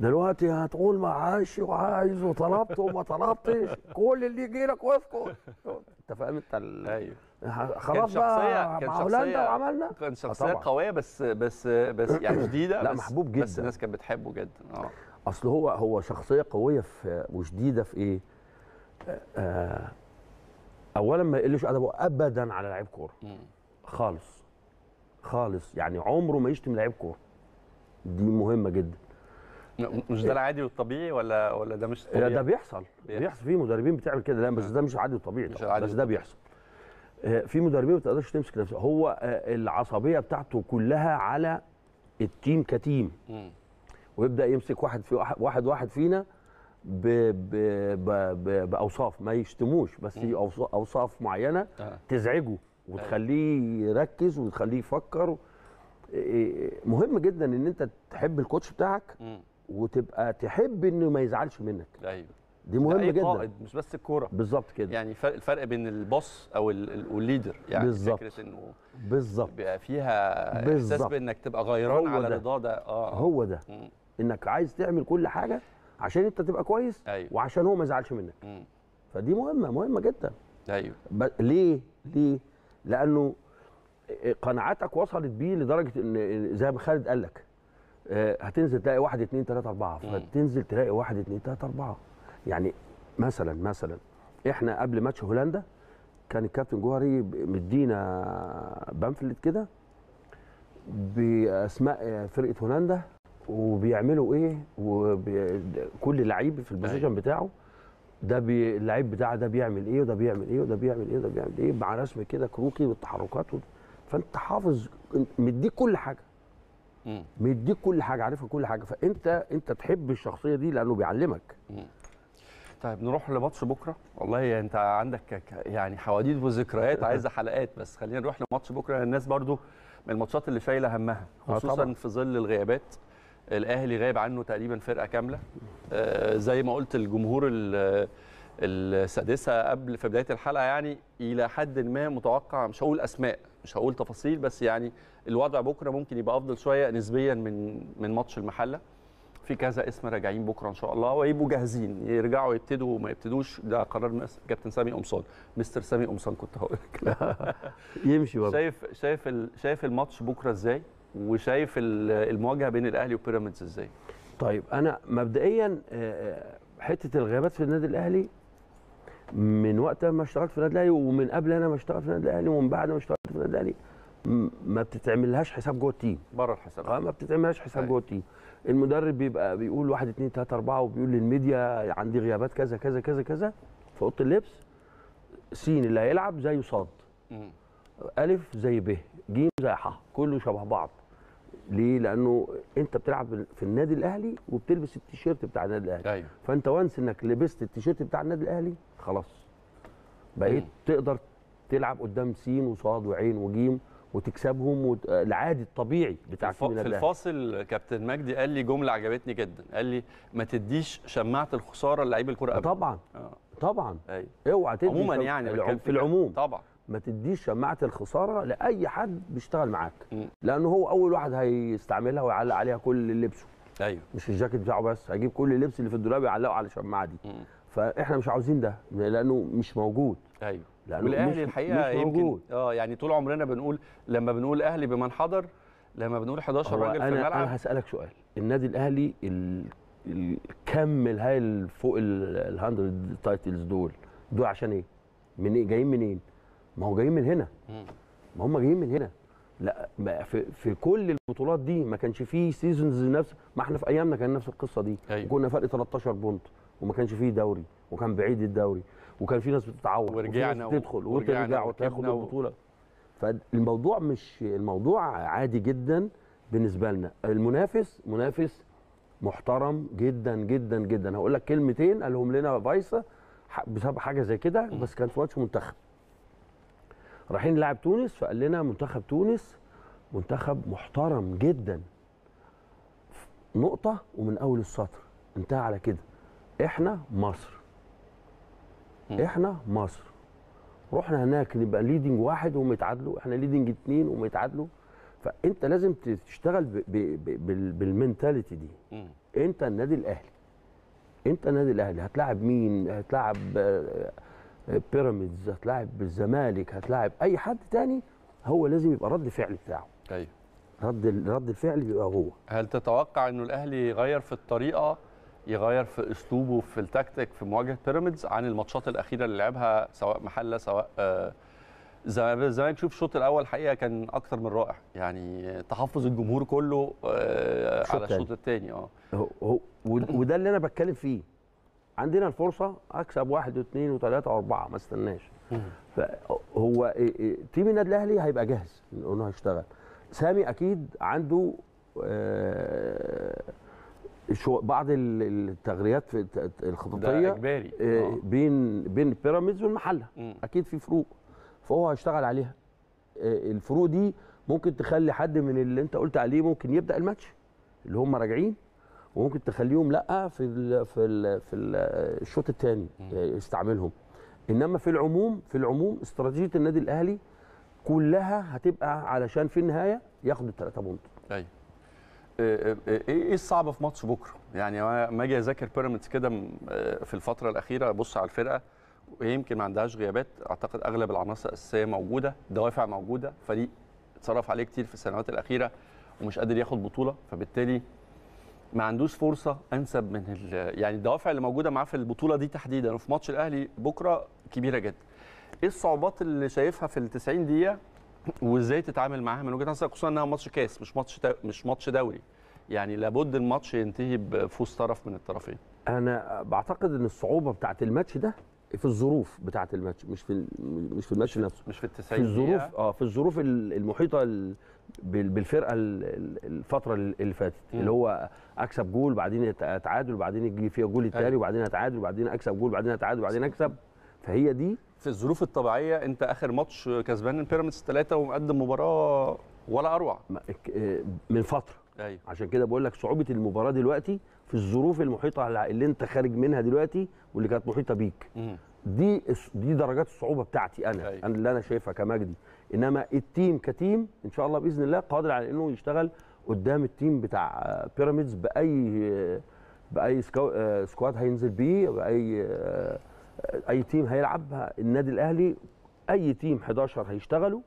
دلوقتي هتقول ما عايش وعايز وطلبت وما طلبتش كل اللي يجي لك وافقه انت فاهم انت ايوه خلاص بقى كان مع هولندا وعملنا كان آه، شخصيه قويه بس بس بس يعني شديده لا بس محبوب جدا بس الناس كانت بتحبه جدا اه اصل هو هو شخصيه قويه في وشديده في ايه؟ آه، اولا ما يقلش ادبه ابدا على لعيب كوره خالص خالص يعني عمره ما يشتم لعيب كوره دي مهمه جدا مش ده العادي والطبيعي ولا ولا ده مش طبيعي؟ ده بيحصل بيحصل, في مدربين بتعمل كده لا بس ده مش عادي وطبيعي مش عادي بس ده بيحصل آه، في مدربين ما بتقدرش تمسك نفسه هو آه، العصبيه بتاعته كلها على التيم كتيم ويبدا يمسك واحد في واحد واحد فينا ب ب ب ب باوصاف ما يشتموش بس اوصاف معينه آه. تزعجه وتخليه أيوة. يركز وتخليه يفكر إيه، إيه، مهم جدا ان انت تحب الكوتش بتاعك وتبقى تحب انه ما يزعلش منك ايوه دي مهمه جدا قائد مش بس الكوره بالظبط كده يعني الفرق بين البوس او الليدر يعني بالزبط. فكره انه بالظبط بيبقى فيها بالزبط. احساس بانك تبقى غيران على الرضا ده اه هو ده مم. انك عايز تعمل كل حاجه عشان انت تبقى كويس أيوه. وعشان هو ما يزعلش منك مم. فدي مهمه مهمه جدا ايوه ب... ليه ليه لانه قناعاتك وصلت بيه لدرجه ان زي ما خالد قال لك آه، هتنزل تلاقي واحد اثنين ثلاثة اربعه فتنزل تلاقي واحد اثنين ثلاثة اربعه يعني مثلا مثلا احنا قبل ماتش هولندا كان الكابتن جوهري مدينا بامفلت كده باسماء آه، فرقه هولندا وبيعملوا ايه وكل لعيب في البوزيشن أيوة. بتاعه ده بي... اللعيب بتاعه ده بيعمل ايه وده بيعمل ايه وده بيعمل ايه وده بيعمل ايه مع رسم كده كروكي والتحركات و... فانت حافظ مديك كل حاجه مديك كل حاجه عارفها كل حاجه فانت انت تحب الشخصيه دي لانه بيعلمك طيب نروح لماتش بكره والله انت عندك يعني حواديت وذكريات عايزه حلقات بس خلينا نروح لماتش بكره الناس برضو من الماتشات اللي شايله همها آه، خصوصا في ظل الغيابات الاهلي غايب عنه تقريبا فرقه كامله آه، زي ما قلت الجمهور السادسه قبل في بدايه الحلقه يعني الى حد ما متوقع مش هقول اسماء مش هقول تفاصيل بس يعني الوضع بكره ممكن يبقى افضل شويه نسبيا من من ماتش المحله في كذا اسم راجعين بكره ان شاء الله ويبقوا جاهزين يرجعوا يبتدوا وما يبتدوش ده قرار كابتن سامي قمصان مستر سامي قمصان كنت هقول لك يمشي برضه شايف شايف شايف الماتش بكره ازاي وشايف المواجهه بين الاهلي وبيراميدز ازاي؟ طيب انا مبدئيا حته الغيابات في النادي الاهلي من وقت ما اشتغلت في النادي الاهلي ومن قبل انا ما اشتغلت في النادي الاهلي ومن بعد ما اشتغلت في النادي الاهلي ما بتتعملهاش حساب جوه التيم بره الحساب اه ما بتتعملهاش حساب جوه التيم المدرب بيبقى بيقول 1 2 3 4 وبيقول للميديا عندي غيابات كذا كذا كذا كذا في اوضه اللبس س اللي هيلعب زيه صاد الف زي ب ج زي ح كله شبه بعض ليه؟ لانه انت بتلعب في النادي الاهلي وبتلبس التيشيرت بتاع النادي الاهلي أيوة. فانت وانس انك لبست التيشيرت بتاع النادي الاهلي خلاص بقيت مم. تقدر تلعب قدام سين وصاد وعين وجيم وتكسبهم وت... العادي الطبيعي بتاع الف... في الفاصل كابتن مجدي قال لي جمله عجبتني جدا قال لي ما تديش شماعه الخساره للعيب الكره طبعا آه. طبعا أي. أيوه. اوعى تدي عموما يعني في العموم طبعا ما تديش شماعه الخساره لاي حد بيشتغل معاك لانه هو اول واحد هيستعملها ويعلق عليها كل لبسه ايوه مش الجاكيت بتاعه بس هيجيب كل اللبس اللي في الدولاب يعلقه على الشماعه دي م. فاحنا مش عاوزين ده لانه مش موجود ايوه لانه والاهلي الحقيقه مش موجود. يمكن اه يعني طول عمرنا بنقول لما بنقول اهلي بمن حضر لما بنقول 11 راجل في الملعب انا هسالك سؤال النادي الاهلي الكم هاي فوق ال 100 تايتلز دول دول عشان ايه؟ من إيه؟ جايين منين؟ ما هو جايين من هنا ما هم جايين من هنا لا في, في كل البطولات دي ما كانش فيه سيزونز نفس ما احنا في ايامنا كان نفس القصه دي أيوة. وكنا فرق 13 بونت وما كانش فيه دوري وكان بعيد الدوري وكان في ناس بتتعور ورجعنا تدخل وترجع وتاخد البطوله فالموضوع مش الموضوع عادي جدا بالنسبه لنا المنافس منافس محترم جدا جدا جدا هقول لك كلمتين قالهم لنا فايسا بسبب حاجه زي كده بس كان في ماتش منتخب رايحين نلعب تونس فقال لنا منتخب تونس منتخب محترم جدا نقطة ومن أول السطر انتهى على كده احنا مصر احنا مصر رحنا هناك نبقى ليدنج واحد وهم يتعادلوا احنا ليدنج اتنين وهم يتعادلوا فانت لازم تشتغل بالمنتاليتي دي انت النادي الاهلي انت النادي الاهلي هتلاعب مين هتلاعب آه، بيراميدز هتلاعب الزمالك هتلاعب اي حد تاني هو لازم يبقى رد الفعل بتاعه ايوه رد رد الفعل بيبقى هو هل تتوقع انه الاهلي يغير في الطريقه يغير في اسلوبه في التكتيك في مواجهه بيراميدز عن الماتشات الاخيره اللي لعبها سواء محله سواء آه، الزمالك شوف الشوط الاول حقيقه كان اكتر من رائع يعني تحفظ الجمهور كله آه، على الشوط الثاني اه وده اللي انا بتكلم فيه عندنا الفرصه اكسب واحد واثنين وثلاثه واربعه ما استناش فهو إيه، إيه، تيم النادي الاهلي هيبقى جاهز انه هيشتغل سامي اكيد عنده آه، شو بعض التغريات في الخططيه اجباري آه، آه. بين بين بيراميدز والمحله اكيد في فروق فهو هيشتغل عليها الفروق دي ممكن تخلي حد من اللي انت قلت عليه ممكن يبدا الماتش اللي هم راجعين وممكن تخليهم لا في الـ في الـ في الشوط الثاني آه، يستعملهم انما في العموم في العموم استراتيجيه النادي الاهلي كلها هتبقى علشان في النهايه ياخد الثلاثه بونت ايوه ايه الصعب في ماتش بكره يعني ما اجي اذاكر بيراميدز كده في الفتره الاخيره ابص على الفرقه يمكن ما عندهاش غيابات اعتقد اغلب العناصر الاساسيه موجوده دوافع موجوده فريق اتصرف عليه كتير في السنوات الاخيره ومش قادر ياخد بطوله فبالتالي ما عندوش فرصه انسب من يعني الدوافع اللي موجوده معاه في البطوله دي تحديدا وفي ماتش الاهلي بكره كبيره جدا ايه الصعوبات اللي شايفها في ال 90 دقيقه وازاي تتعامل معاها من وجهه نظرك خصوصا انها ماتش كاس مش ماتش مش ماتش دوري يعني لابد الماتش ينتهي بفوز طرف من الطرفين انا بعتقد ان الصعوبه بتاعه الماتش ده في الظروف بتاعه الماتش مش في مش في الماتش نفسه مش في التسعين في الظروف اه في الظروف المحيطه بالفرقه الفتره اللي فاتت اللي هو اكسب جول بعدين اتعادل وبعدين يجي فيها جول التالي أيوه. وبعدين اتعادل وبعدين اكسب جول وبعدين اتعادل وبعدين اكسب فهي دي في الظروف الطبيعيه انت اخر ماتش كسبان بيراميدز ثلاثه ومقدم مباراه ولا اروع آه، من فتره أيوه. عشان كده بقول لك صعوبه المباراه دلوقتي في الظروف المحيطه اللي انت خارج منها دلوقتي واللي كانت محيطه بيك دي دي درجات الصعوبه بتاعتي انا أيوه. انا اللي انا شايفها كمجدي انما التيم كتيم ان شاء الله باذن الله قادر على انه يشتغل قدام التيم بتاع بيراميدز باي باي سكواد هينزل بيه باي اي تيم هيلعب النادي الاهلي اي تيم 11 هيشتغلوا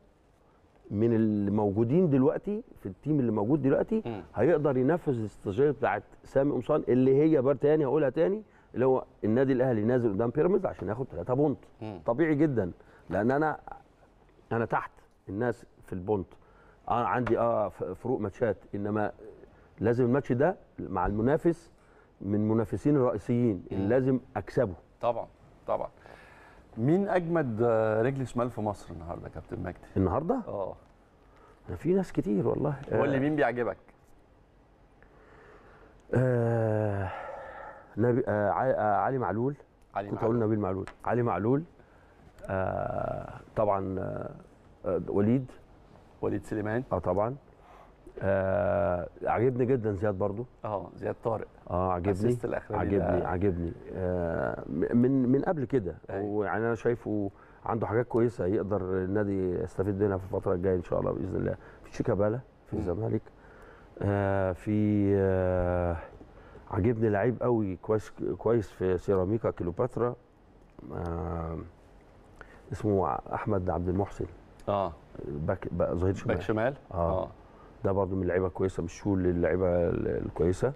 من الموجودين دلوقتي في التيم اللي موجود دلوقتي هيقدر ينفذ الاستراتيجيه بتاعت سامي قمصان اللي هي بار تاني هقولها تاني اللي هو النادي الاهلي نازل قدام بيراميدز عشان ياخد 3 بونت طبيعي جدا لان انا انا تحت الناس في البونت اه عندي اه فروق ماتشات انما لازم الماتش ده مع المنافس من منافسين الرئيسيين اللي لازم اكسبه طبعا طبعا مين اجمد آه، رجل شمال في مصر النهارده كابتن مجدي النهارده اه في ناس كتير والله هو اللي آه. مين بيعجبك آه... نبي... آه... آه، علي معلول علي كنت معلول. اقول نبيل معلول علي معلول آه طبعا آه،, آه وليد وليد سليمان اه طبعا آه عجبني جدا زياد برضو اه زياد طارق اه عجبني عجبني ده. عجبني آه من من قبل كده ويعني انا شايفه عنده حاجات كويسه يقدر النادي يستفيد منها في الفتره الجايه ان شاء الله باذن الله في شيكابالا في الزمالك آه في آه عجبني لعيب قوي كويس كويس في سيراميكا كليوباترا آه اسمه احمد عبد المحسن اه باك ظهير شمال باك شمال اه, آه. ده برضه من اللعيبه الكويسه مش شو اللعيبه الكويسه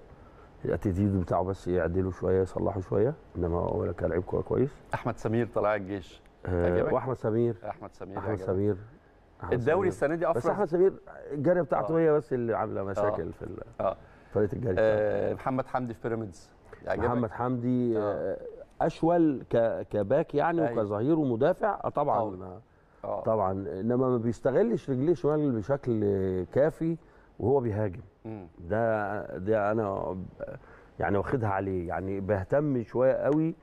الاتيتيود بتاعه بس يعدله شويه يصلحه شويه انما هو كلاعب كوره كويس احمد سمير طلع الجيش آه واحمد سمير احمد سمير احمد سمير أحمد الدوري السنه دي افرز بس احمد سمير الجاريه بتاعته آه. هي بس اللي عامله آه. مشاكل آه. في اه فريق الجاريه آه محمد حمدي في بيراميدز محمد حمدي آه. آه، اشول كباك يعني أيوة. وكظهير ومدافع اه طبعا أوه. آه. أوه. طبعا انما ما بيستغلش رجليه شمال بشكل كافي وهو بيهاجم مم. ده ده انا يعني واخدها عليه يعني بيهتم شويه قوي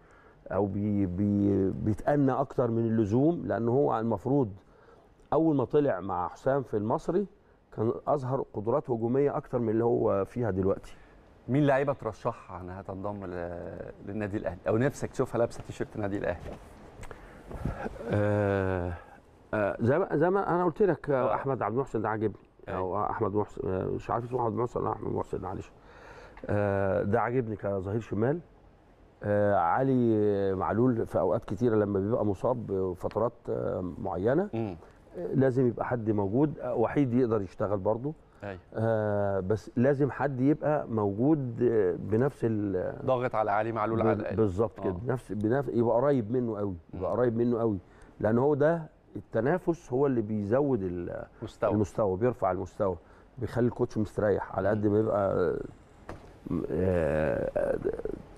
او بي بي بيتأنى اكتر من اللزوم لان هو المفروض اول ما طلع مع حسام في المصري كان اظهر قدرات هجوميه اكتر من اللي هو فيها دلوقتي مين لعيبه ترشحها انها تنضم للنادي الاهلي او نفسك تشوفها لابسه تيشيرت النادي الاهلي؟ آه آه زي ما زي ما انا قلت لك آه. احمد عبد المحسن ده عاجبني أيوة. او احمد محسن آه، مش عارف اسمه احمد محسن ولا احمد محسن معلش آه، ده عاجبني كظهير شمال آه، علي معلول في اوقات كتيره لما بيبقى مصاب بفترات معينه لازم يبقى حد موجود وحيد يقدر يشتغل برضه أيوة. آه بس لازم حد يبقى موجود آه، بنفس آه، ضاغط على علي معلول على بالظبط كده آه. نفس بنفس يبقى قريب منه قوي يبقى قريب منه قوي لان هو ده التنافس هو اللي بيزود المستوى المستوى بيرفع المستوى بيخلي الكوتش مستريح على قد ما يبقى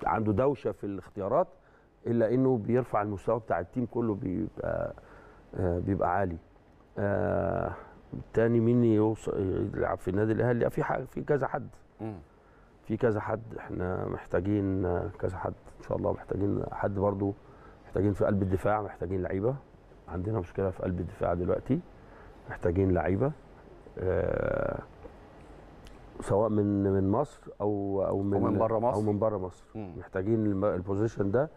عنده دوشه في الاختيارات الا انه بيرفع المستوى بتاع التيم كله بيبقى بيبقى عالي تاني مين يوصل يلعب في النادي الاهلي في حاجه في كذا حد في كذا حد احنا محتاجين كذا حد ان شاء الله محتاجين حد برضو محتاجين في قلب الدفاع محتاجين لعيبه عندنا مشكله في قلب الدفاع دلوقتي محتاجين لعيبه آه سواء من من مصر او او من, من بره مصر او من بره مصر مم. محتاجين البوزيشن ده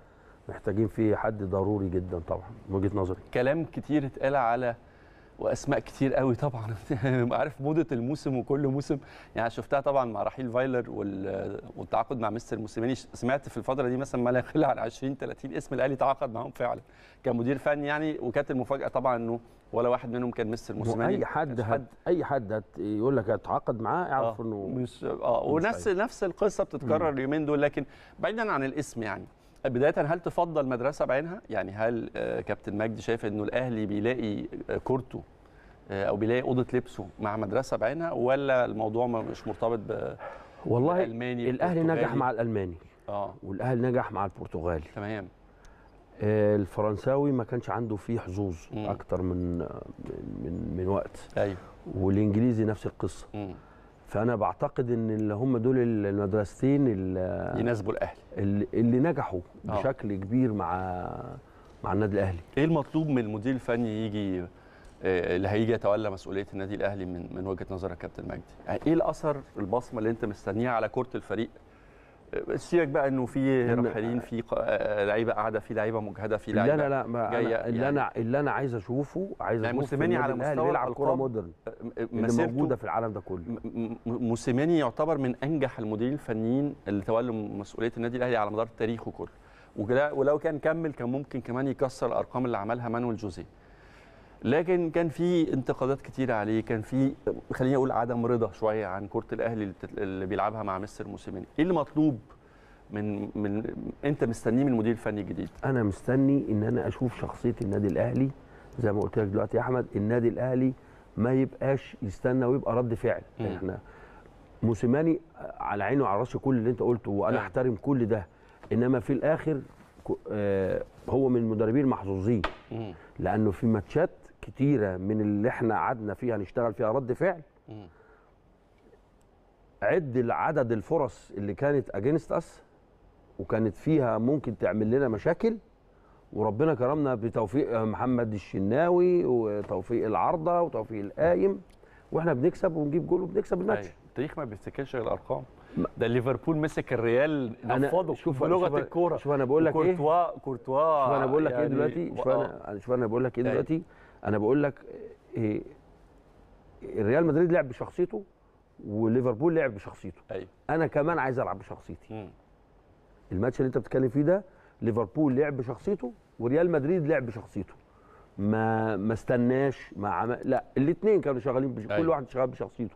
محتاجين فيه حد ضروري جدا طبعا من وجهه نظري كلام كتير اتقال على واسماء كتير قوي طبعا يعني عارف موضه الموسم وكل موسم يعني شفتها طبعا مع رحيل فايلر والتعاقد مع مستر موسيماني سمعت في الفتره دي مثلا ما لا يقل عن 20 30 اسم الاهلي تعاقد معاهم فعلا كمدير فني يعني وكانت المفاجاه طبعا انه ولا واحد منهم كان مستر موسيماني اي حد, حد اي حد يقول لك هتعاقد معاه اعرف آه، انه مش اه ونفس نفس القصه بتتكرر اليومين دول لكن بعيدا عن الاسم يعني بدايه هل تفضل مدرسه بعينها يعني هل آه، كابتن مجدي شايف انه الاهلي بيلاقي آه، كورته آه، او بيلاقي اوضه لبسه مع مدرسه بعينها ولا الموضوع مش مرتبط ب والله الالماني الاهلي نجح مع الالماني اه والاهلي نجح مع البرتغالي تمام الفرنساوي ما كانش عنده فيه حظوظ اكتر من من من وقت ايوه والانجليزي نفس القصه مم. فانا بعتقد ان اللي هم دول المدرستين اللي يناسبوا الاهلي اللي نجحوا آه. بشكل كبير مع مع النادي الاهلي ايه المطلوب من المدير الفني يجي آه، اللي هيجي يتولى مسؤوليه النادي الاهلي من من وجهه نظرك كابتن مجدي يعني ايه الاثر البصمه اللي انت مستنيها على كره الفريق سيبك بقى انه في رحالين في آه، لعيبه قاعده في لعيبه مجهده في لعيبه لا لا لا جايه يعني اللي انا اللي انا عايز اشوفه عايز يعني موسيماني على مستوى بيلعب كوره مودرن آه، آه، اللي موجوده في العالم ده كله موسيماني يعتبر من انجح المديرين الفنيين اللي تولوا مسؤوليه النادي الاهلي على مدار تاريخه كله ولو كان كمل كان ممكن كمان يكسر الارقام اللي عملها مانويل جوزيه لكن كان في انتقادات كتيره عليه كان في خليني اقول عدم رضا شويه عن كره الاهلي اللي بيلعبها مع مستر موسيماني ايه اللي مطلوب من من انت مستنيه من المدير الفني الجديد انا مستني ان انا اشوف شخصيه النادي الاهلي زي ما قلت لك دلوقتي يا احمد النادي الاهلي ما يبقاش يستنى ويبقى رد فعل م. احنا موسيماني على عينه وعلى راسي كل اللي انت قلته وانا نعم. احترم كل ده انما في الاخر آه، هو من المدربين المحظوظين لانه في ماتشات كتيره من اللي احنا قعدنا فيها نشتغل فيها رد فعل عد العدد الفرص اللي كانت اجينست اس وكانت فيها ممكن تعمل لنا مشاكل وربنا كرمنا بتوفيق محمد الشناوي وتوفيق العارضه وتوفيق القايم واحنا بنكسب ونجيب جول وبنكسب الماتش أيوة. التاريخ ما بيفتكرش الارقام ده ليفربول مسك الريال نفضه شوف بلغه الكوره شوف انا بقول لك ايه كورتوا كورتوا شوف انا بقول لك إيه يعني ايه دلوقتي شوف انا آه. شوف انا بقول لك ايه دلوقتي أيوة. انا بقول لك إيه ريال مدريد لعب بشخصيته وليفربول لعب بشخصيته أيوة. انا كمان عايز العب بشخصيتي مم. الماتش اللي انت بتتكلم فيه ده ليفربول لعب بشخصيته وريال مدريد لعب بشخصيته ما ما استناش ما عم... لا الاثنين كانوا شغالين بش... كل أيوة. واحد شغال بشخصيته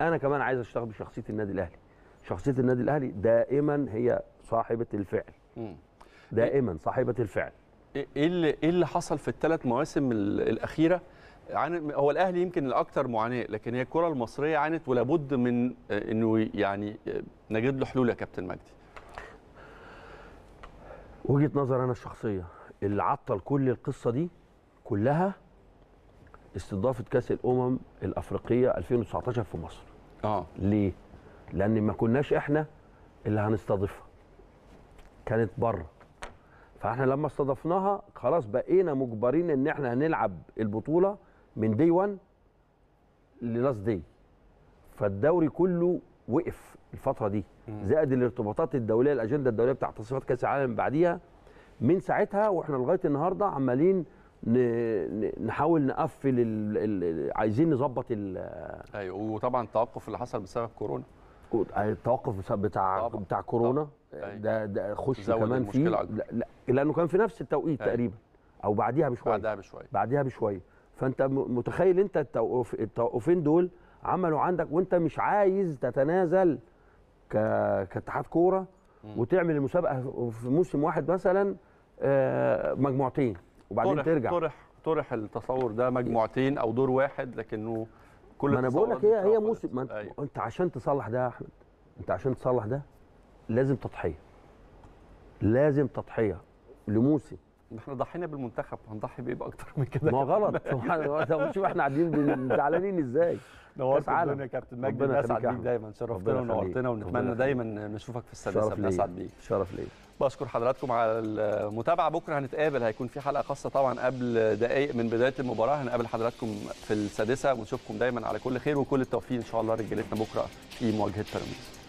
انا كمان عايز اشتغل بشخصيه النادي الاهلي شخصيه النادي الاهلي دائما هي صاحبه الفعل مم. دائما صاحبه الفعل إيه-, ايه اللي ايه اللي حصل في الثلاث مواسم الاخيره عن هو الاهلي يمكن الاكثر معاناه لكن هي الكره المصريه عانت ولابد من آه، انه يعني آه، نجد له حلول يا كابتن مجدي وجهه نظر انا الشخصيه اللي عطل كل القصه دي كلها استضافه كاس الامم الافريقيه 2019 في مصر اه ليه لان ما كناش احنا اللي هنستضيفها كانت بره فاحنا لما استضفناها خلاص بقينا مجبرين ان احنا هنلعب البطوله من دي 1 للاست دي فالدوري كله وقف الفتره دي زائد الارتباطات الدوليه الاجنده الدوليه بتاع تصفيات كاس العالم بعديها من ساعتها واحنا لغايه النهارده عمالين نحاول نقفل الـ الـ عايزين نظبط ايوه وطبعا التوقف اللي حصل بسبب كورونا التوقف بتاع طبعا. بتاع كورونا ده ده خش كمان فيه لا, لا لانه كان في نفس التوقيت أي. تقريبا او بعديها بشويه بعدها بشويه بعديها بشويه فانت متخيل انت التوقف التوقفين دول عملوا عندك وانت مش عايز تتنازل ك... كاتحاد كوره وتعمل المسابقه في موسم واحد مثلا آه، مجموعتين وبعدين طرح ترجع طرح طرح التصور ده مجموعتين او دور واحد لكنه كل ما انا بقول لك هي هي موسم أيوه. انت عشان تصلح ده يا احمد انت عشان تصلح ده لازم تضحيه لازم تضحيه لموسم احنا ضحينا بالمنتخب هنضحي بايه اكتر من كده ما غلط شوف احنا قاعدين زعلانين ازاي نورت الدنيا يا كابتن مجدي نسعد بيك دايما شرفتنا ونورتنا ونتمنى دايما نشوفك في السادسه بنسعد بيك شرف ليا بشكر حضراتكم على المتابعه بكره هنتقابل هيكون في حلقه خاصه طبعا قبل دقائق من بدايه المباراه هنقابل حضراتكم في السادسه ونشوفكم دايما على كل خير وكل التوفيق ان شاء الله رجالتنا بكره في مواجهه بيراميدز